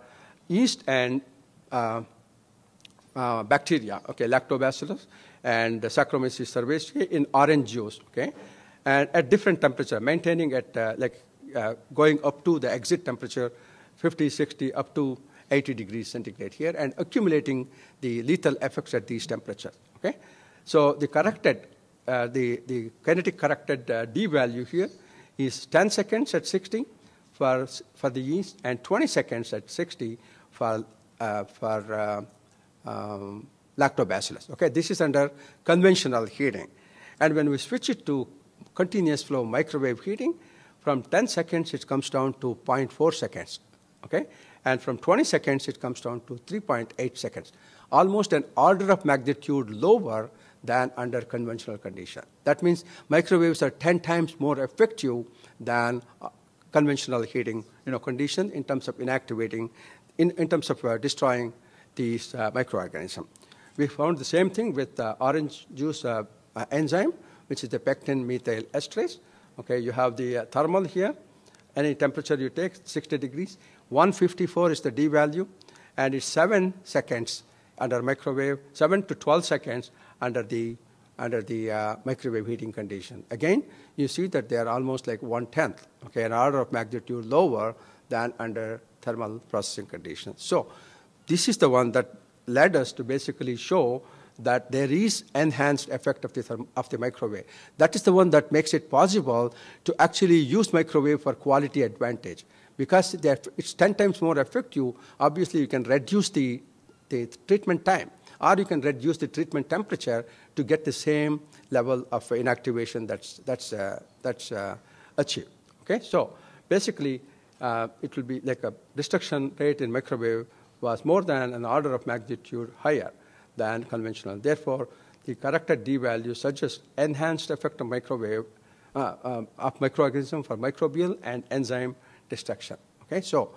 yeast and uh, uh, bacteria, okay, lactobacillus and Saccharomyces cerevisiae in orange juice, okay, and at different temperature, maintaining at uh, like uh, going up to the exit temperature, 50, 60, up to 80 degrees centigrade here, and accumulating the lethal effects at these temperatures. Okay, so the corrected, uh, the the kinetic corrected uh, d value here is 10 seconds at 60 for for the yeast and 20 seconds at 60 for uh, for uh, um, lactobacillus. Okay, this is under conventional heating, and when we switch it to continuous flow microwave heating, from 10 seconds, it comes down to 0.4 seconds, okay? And from 20 seconds, it comes down to 3.8 seconds, almost an order of magnitude lower than under conventional condition. That means microwaves are 10 times more effective than uh, conventional heating you know, condition in terms of inactivating, in, in terms of uh, destroying these uh, microorganisms. We found the same thing with orange juice uh, uh, enzyme, which is the pectin methyl esterase, Okay, you have the uh, thermal here. Any temperature you take, 60 degrees. 154 is the D value, and it's 7 seconds under microwave, 7 to 12 seconds under the, under the uh, microwave heating condition. Again, you see that they are almost like one-tenth, okay, an order of magnitude lower than under thermal processing conditions. So this is the one that led us to basically show that there is enhanced effect of the, of the microwave. That is the one that makes it possible to actually use microwave for quality advantage. Because it's 10 times more effective, obviously you can reduce the, the treatment time or you can reduce the treatment temperature to get the same level of inactivation that's, that's, uh, that's uh, achieved. Okay, so basically uh, it will be like a destruction rate in microwave was more than an order of magnitude higher than conventional. Therefore, the character D value suggests enhanced effect of microwave uh, um, of microorganism for microbial and enzyme destruction. Okay, so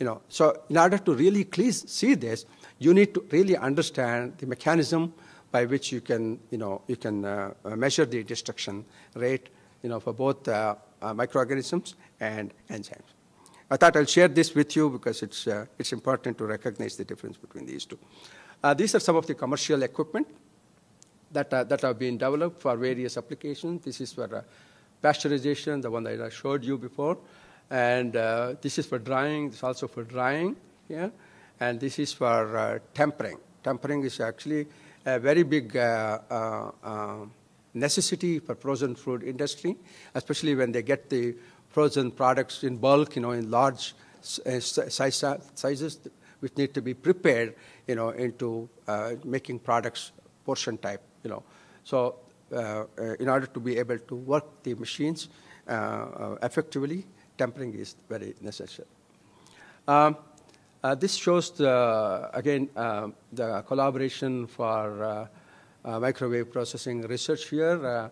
you know, so in order to really see this, you need to really understand the mechanism by which you can, you know, you can uh, uh, measure the destruction rate, you know, for both uh, uh, microorganisms and enzymes. I thought I'll share this with you because it's, uh, it's important to recognize the difference between these two. Uh, these are some of the commercial equipment that, uh, that have been developed for various applications. This is for uh, pasteurization, the one that I showed you before. And uh, this is for drying. This is also for drying here. And this is for uh, tempering. Tempering is actually a very big uh, necessity for frozen food industry, especially when they get the frozen products in bulk, you know, in large sizes, which need to be prepared, you know, into uh, making products portion type, you know. So uh, uh in order to be able to work the machines uh, uh, effectively, tempering is very necessary. Um, this shows, the, again, the collaboration for microwave processing research here.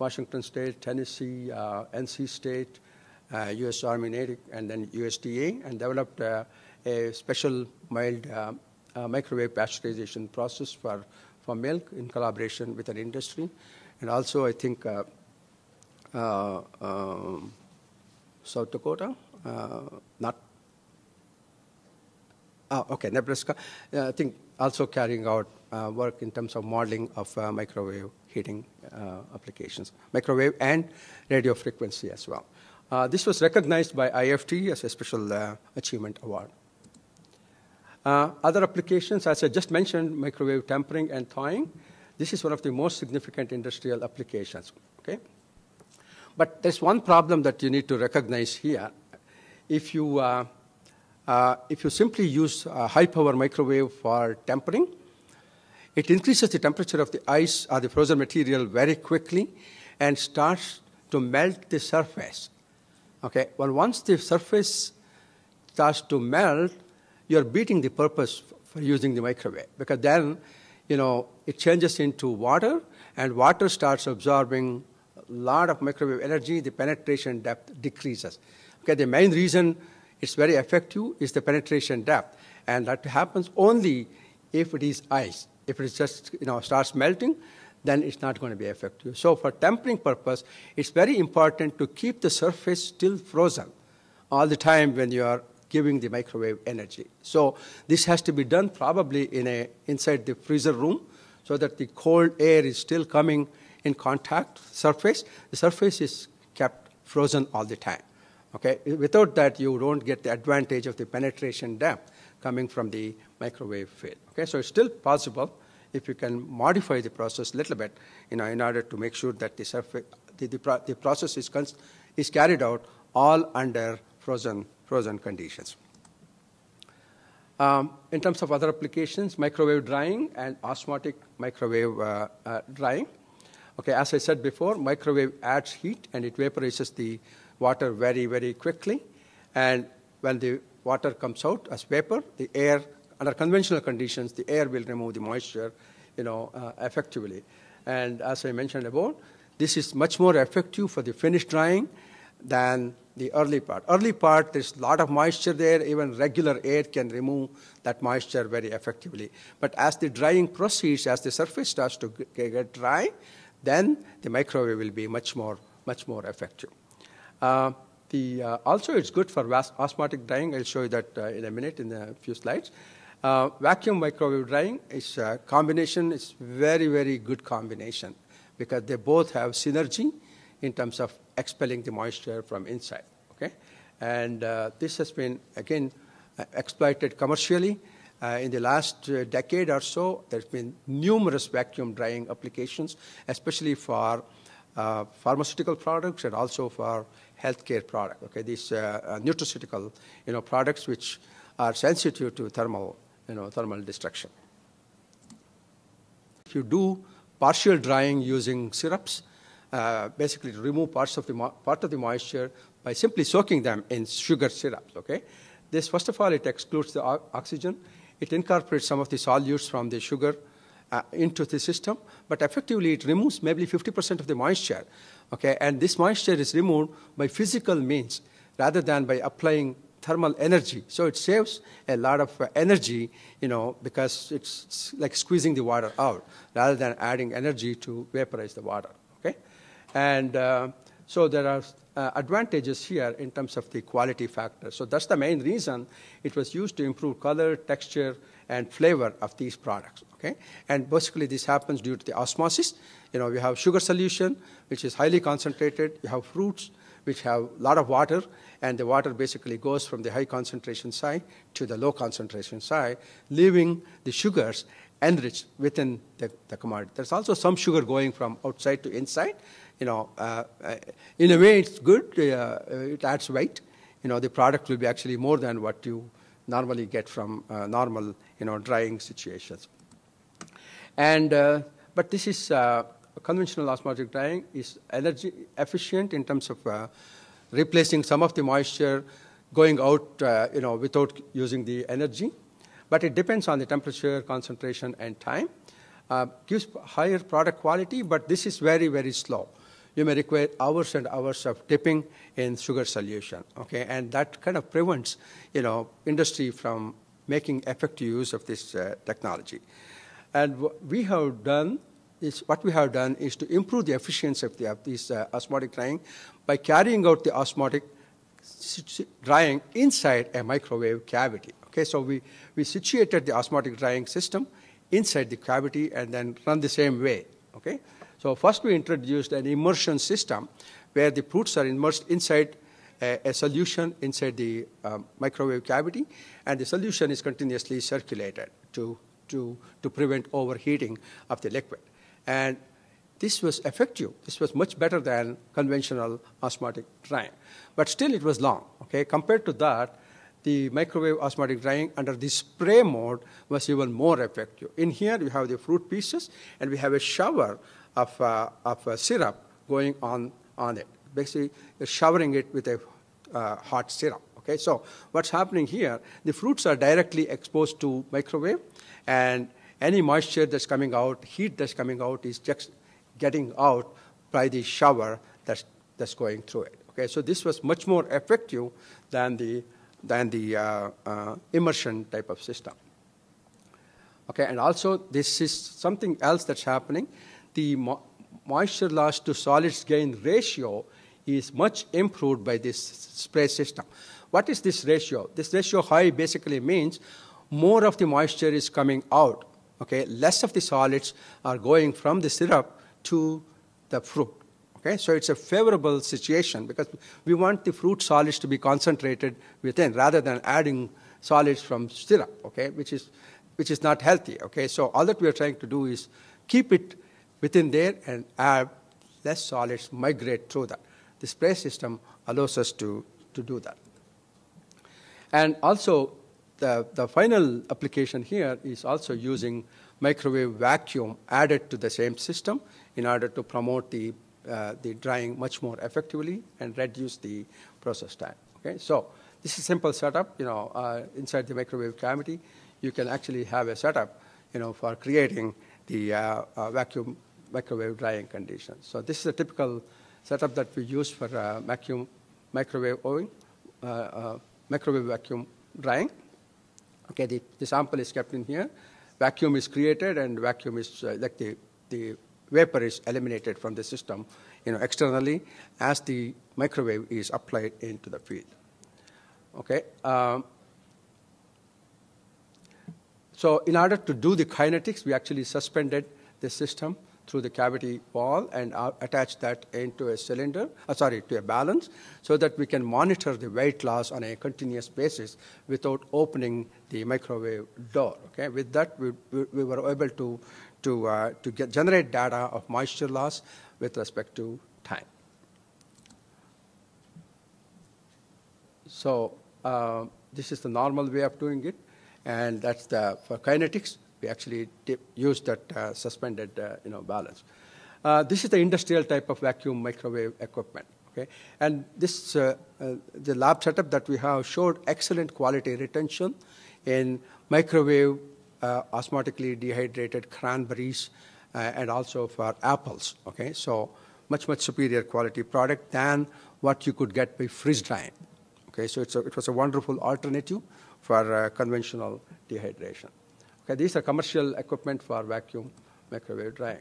Washington State, Tennessee, NC State, uh, U.S. Army Navy, and then USDA, and developed uh, a special mild uh, uh, microwave pasteurization process for, for milk in collaboration with an industry. And also, I think uh, um, South Dakota, not ah, okay, Nebraska. Uh, I think also carrying out uh, work in terms of modeling of uh, microwave heating applications, microwave and radio frequency as well. this was recognized by IFT as a special achievement award. Uh, other applications, as I just mentioned, microwave tempering and thawing. This is one of the most significant industrial applications. Okay? But there's one problem that you need to recognize here. If you, uh, uh, if you simply use high-power microwave for tempering, it increases the temperature of the ice or the frozen material very quickly and starts to melt the surface. Okay, well, once the surface starts to melt, you're beating the purpose for using the microwave because then, you know, it changes into water and water starts absorbing a lot of microwave energy, the penetration depth decreases. Okay, the main reason it's very effective is the penetration depth and that happens only if it is ice. If it just, you know, starts melting, then it's not going to be effective. So for tempering purpose, it's very important to keep the surface still frozen all the time when you are giving the microwave energy. So this has to be done probably in a, inside the freezer room so that the cold air is still coming in contact surface. The surface is kept frozen all the time. Okay? Without that, you don't get the advantage of the penetration depth coming from the microwave field. Okay? So it's still possible if you can modify the process a little bit you know, in order to make sure that the, surface, the, the, the process is, is carried out all under frozen frozen conditions. Um, in terms of other applications, microwave drying and osmotic microwave uh, uh, drying. Okay, as I said before, microwave adds heat and it vaporizes the water very, very quickly. And when the water comes out as vapor, the air, under conventional conditions, the air will remove the moisture, you know, uh, effectively. And as I mentioned above, this is much more effective for the finished drying than the early part. Early part, there's a lot of moisture there. Even regular air can remove that moisture very effectively. But as the drying proceeds, as the surface starts to get dry, then the microwave will be much more, much more effective. Uh, the, uh, also, it's good for osmotic drying. I'll show you that uh, in a minute in a few slides. Uh, vacuum microwave drying is a combination. It's very, very good combination because they both have synergy in terms of expelling the moisture from inside. Okay, and uh, this has been again uh, exploited commercially. Uh, in the last uh, decade or so, there's been numerous vacuum drying applications, especially for uh, pharmaceutical products and also for healthcare products. Okay, these uh, uh, nutraceutical, you know, products which are sensitive to thermal, you know, thermal destruction. If you do partial drying using syrups, uh, basically to remove parts of the part of the moisture by simply soaking them in sugar syrups. Okay, this first of all it excludes the oxygen, it incorporates some of the solutes from the sugar uh, into the system, but effectively it removes maybe 50% of the moisture. Okay, and this moisture is removed by physical means rather than by applying thermal energy. So it saves a lot of uh, energy, you know, because it's like squeezing the water out rather than adding energy to vaporize the water. And uh, so there are uh, advantages here in terms of the quality factor. So that's the main reason it was used to improve color, texture, and flavor of these products. Okay? And basically this happens due to the osmosis. You know, we have sugar solution, which is highly concentrated. You have fruits, which have a lot of water, and the water basically goes from the high concentration side to the low concentration side, leaving the sugars enriched within the, the commodity. There's also some sugar going from outside to inside, you know, uh, uh, in a way it's good, uh, uh, it adds weight. You know, the product will be actually more than what you normally get from uh, normal, you know, drying situations. And, uh, but this is, conventional osmotic drying is energy efficient in terms of replacing some of the moisture going out, you know, without using the energy. But it depends on the temperature, concentration, and time. Uh, gives higher product quality, but this is very, very slow you may require hours and hours of dipping in sugar solution. Okay, and that kind of prevents, you know, industry from making effective use of this uh, technology. And what we have done is what we have done is to improve the efficiency of, the, of this uh, osmotic drying by carrying out the osmotic drying inside a microwave cavity. Okay, so we, we situated the osmotic drying system inside the cavity and then run the same way. Okay. So first we introduced an immersion system where the fruits are immersed inside a, a solution inside the um, microwave cavity, and the solution is continuously circulated to, to, to prevent overheating of the liquid. And this was effective. This was much better than conventional osmotic drying. But still it was long, okay? Compared to that, the microwave osmotic drying under the spray mode was even more effective. In here, you have the fruit pieces, and we have a shower of, uh, of uh, syrup going on, on it, basically showering it with a uh, hot syrup. Okay, so what's happening here, the fruits are directly exposed to microwave, and any moisture that's coming out, heat that's coming out, is just getting out by the shower that's, that's going through it. Okay, so this was much more effective than the, than the uh, uh, immersion type of system. Okay, and also this is something else that's happening the moisture loss to solids gain ratio is much improved by this spray system. What is this ratio? This ratio high basically means more of the moisture is coming out, okay? Less of the solids are going from the syrup to the fruit, okay? So it's a favorable situation because we want the fruit solids to be concentrated within rather than adding solids from syrup, okay? Which is, which is not healthy, okay? So all that we are trying to do is keep it within there and add less solids migrate through that. The spray system allows us to, to do that. And also, the, the final application here is also using microwave vacuum added to the same system in order to promote the, uh, the drying much more effectively and reduce the process time. Okay, so this is a simple setup. You know, uh, inside the microwave cavity, you can actually have a setup, you know, for creating the uh, uh vacuum microwave drying conditions. So this is a typical setup that we use for uh, vacuum, microwave oven, uh, uh, microwave vacuum drying. Okay, the, the, sample is kept in here. Vacuum is created and vacuum is, uh, like the, the vapor is eliminated from the system, you know, externally as the microwave is applied into the field. Okay. Um, so in order to do the kinetics, we actually suspended the system through the cavity wall and uh, attach that into a cylinder, uh, sorry, to a balance, so that we can monitor the weight loss on a continuous basis without opening the microwave door. Okay? With that, we, we were able to, to, uh, to get, generate data of moisture loss with respect to time. So uh, this is the normal way of doing it, and that's the for kinetics we actually use that uh, suspended uh, you know, balance. Uh, this is the industrial type of vacuum microwave equipment. Okay? And this, the lab setup that we have showed excellent quality retention in microwave osmotically dehydrated cranberries and also for apples. Okay, so much much superior quality product than what you could get by freeze drying. Okay, so a, it was a wonderful alternative for uh, conventional dehydration. Okay, these are commercial equipment for vacuum microwave drying.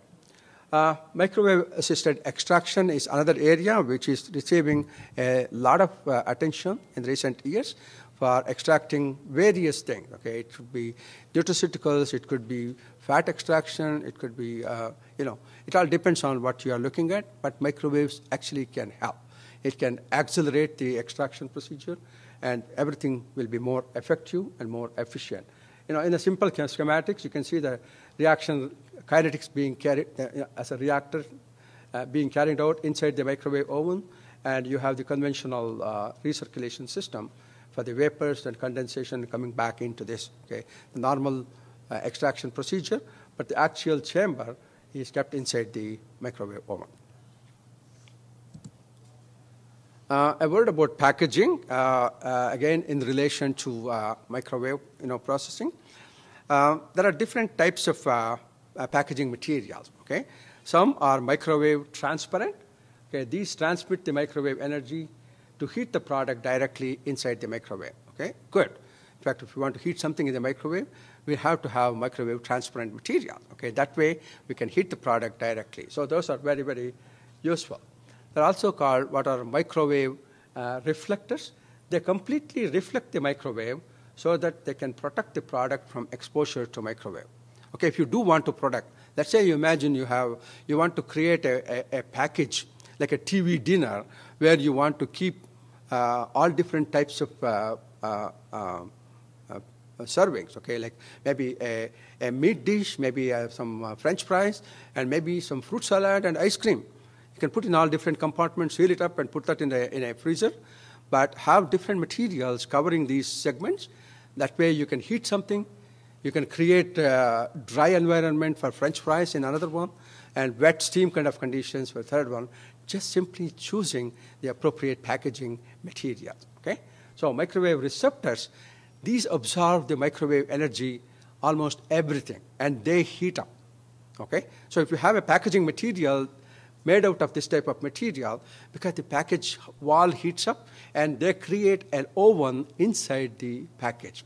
Uh, Microwave-assisted extraction is another area which is receiving a lot of uh, attention in recent years for extracting various things. Okay, it could be nutraceuticals, it could be fat extraction, it could be, uh, you know, it all depends on what you are looking at, but microwaves actually can help. It can accelerate the extraction procedure and everything will be more effective and more efficient you know, in a simple schematics, you can see the reaction kinetics being carried uh, as a reactor uh, being carried out inside the microwave oven, and you have the conventional uh, recirculation system for the vapors and condensation coming back into this. Okay, the normal uh, extraction procedure, but the actual chamber is kept inside the microwave oven. Uh, a word about packaging, uh, uh, again, in relation to uh, microwave you know, processing. there are different types of packaging materials, okay? Some are microwave transparent. Okay, these transmit the microwave energy to heat the product directly inside the microwave, okay? Good. In fact, if you want to heat something in the microwave, we have to have microwave transparent material. Okay, that way we can heat the product directly. So those are very, very useful. They're also called what are microwave uh, reflectors. They completely reflect the microwave so that they can protect the product from exposure to microwave. Okay, if you do want to product, let's say you imagine you have, you want to create a, a, a package like a TV dinner where you want to keep uh, all different types of uh, uh, uh, uh servings, okay, like maybe a, a meat dish, maybe uh, some French fries, and maybe some fruit salad and ice cream. You can put in all different compartments, seal it up, and put that in a, in a freezer, but have different materials covering these segments. That way you can heat something, you can create a dry environment for French fries in another one, and wet steam kind of conditions for third one, just simply choosing the appropriate packaging material, okay? So microwave receptors, these absorb the microwave energy, almost everything, and they heat up, okay? So if you have a packaging material made out of this type of material because the package wall heats up and they create an oven inside the package.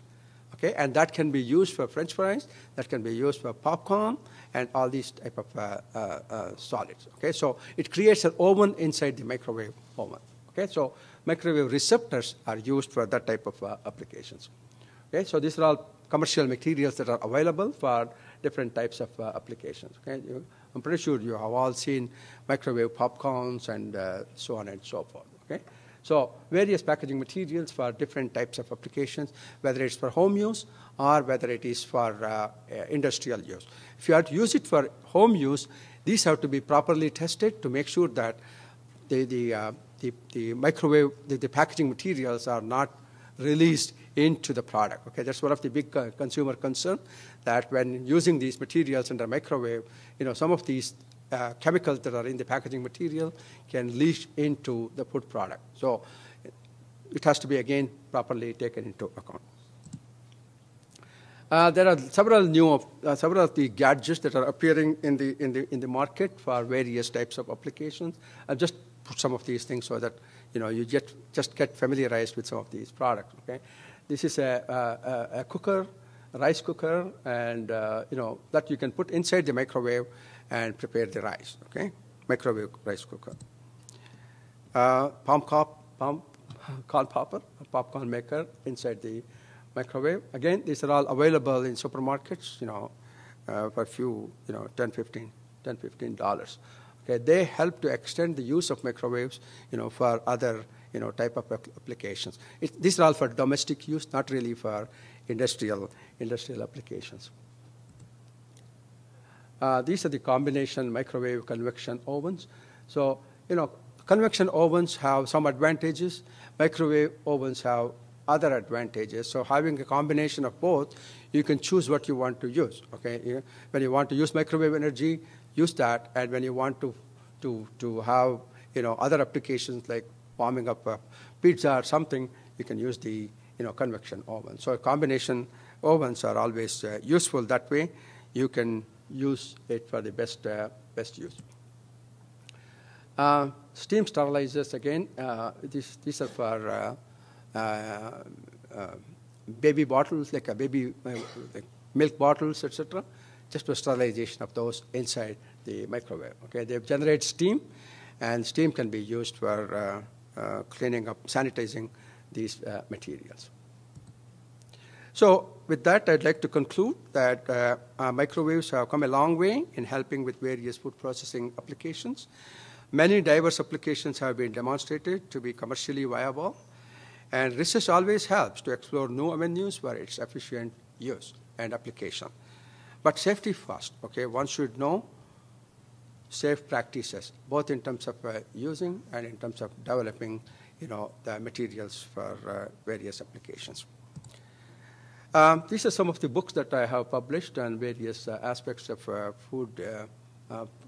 Okay, and that can be used for french fries, that can be used for popcorn, and all these type of uh, uh, uh, solids. Okay, so it creates an oven inside the microwave oven. Okay, so microwave receptors are used for that type of uh, applications. Okay, so these are all commercial materials that are available for different types of uh, applications. Okay, you, I'm pretty sure you have all seen microwave popcorns and uh, so on and so forth. Okay? So various packaging materials for different types of applications, whether it's for home use or whether it is for uh, uh industrial use. If you are to use it for home use, these have to be properly tested to make sure that the, the, uh, the, the microwave, the, the packaging materials are not released into the product. Okay, that's one of the big uh, consumer concern that when using these materials in the microwave, you know, some of these uh, chemicals that are in the packaging material can leach into the food product. So it has to be again properly taken into account. Uh, there are several new, uh, several of the gadgets that are appearing in the, in, the, in the market for various types of applications. I've just put some of these things so that, you know, you get, just get familiarized with some of these products, okay? This is a, a, a cooker, a rice cooker, and uh, you know that you can put inside the microwave and prepare the rice. Okay, microwave rice cooker. Uh, palm cop, palm corn popper, popcorn maker inside the microwave. Again, these are all available in supermarkets. You know, uh, for a few, you know, 10, 15, 10, 15 dollars. Okay, they help to extend the use of microwaves, you know, for other you know, type of applications. It, these are all for domestic use, not really for industrial, industrial applications. Uh, these are the combination microwave convection ovens. So, you know, convection ovens have some advantages. Microwave ovens have other advantages. So having a combination of both, you can choose what you want to use. Okay, when you want to use microwave energy, use that, and when you want to to to have you know other applications like warming up a pizza or something, you can use the you know, convection oven. So combination ovens are always uh, useful that way. You can use it for the best, uh, best use. Uh, steam sterilizers, again, uh, this, these are for uh, uh, baby bottles, like a baby like milk bottles, etc., just for sterilization of those inside the microwave. Okay, they generate steam, and steam can be used for uh, cleaning up, sanitizing these uh, materials. So with that, I'd like to conclude that uh, microwaves have come a long way in helping with various food processing applications. Many diverse applications have been demonstrated to be commercially viable, and research always helps to explore new avenues for its efficient use and application. But safety first, okay? One should know safe practices, both in terms of uh, using and in terms of developing, you know, the materials for uh, various applications. Um, these are some of the books that I have published on various uh, aspects of uh, food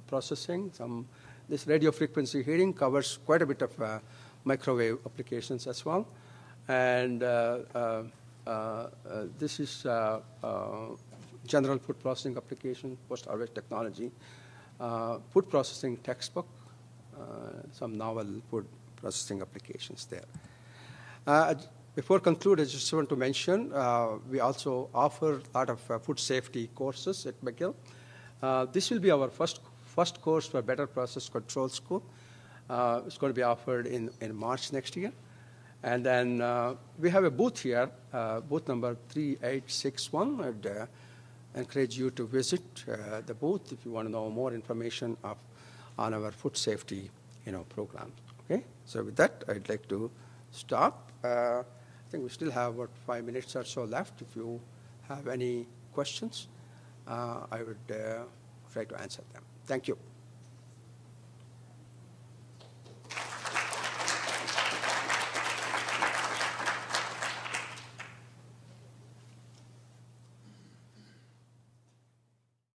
processing. Some, this radio frequency heating covers quite a bit of microwave applications as well. And uh, uh, this is uh, general food processing application, post-harvest technology, uh, food processing textbook, uh, some novel food processing applications there. Uh, before conclude, I just want to mention we also offer a lot of food safety courses at McGill. this will be our first first course for Better Process Control School. Uh, it's going to be offered in, in March next year. And then uh, we have a booth here, uh, booth number 3861 at encourage you to visit uh, the booth if you want to know more information of, on our food safety you know, program. Okay? So with that, I'd like to stop. Uh, I think we still have about five minutes or so left. If you have any questions, uh, I would uh, try to answer them. Thank you.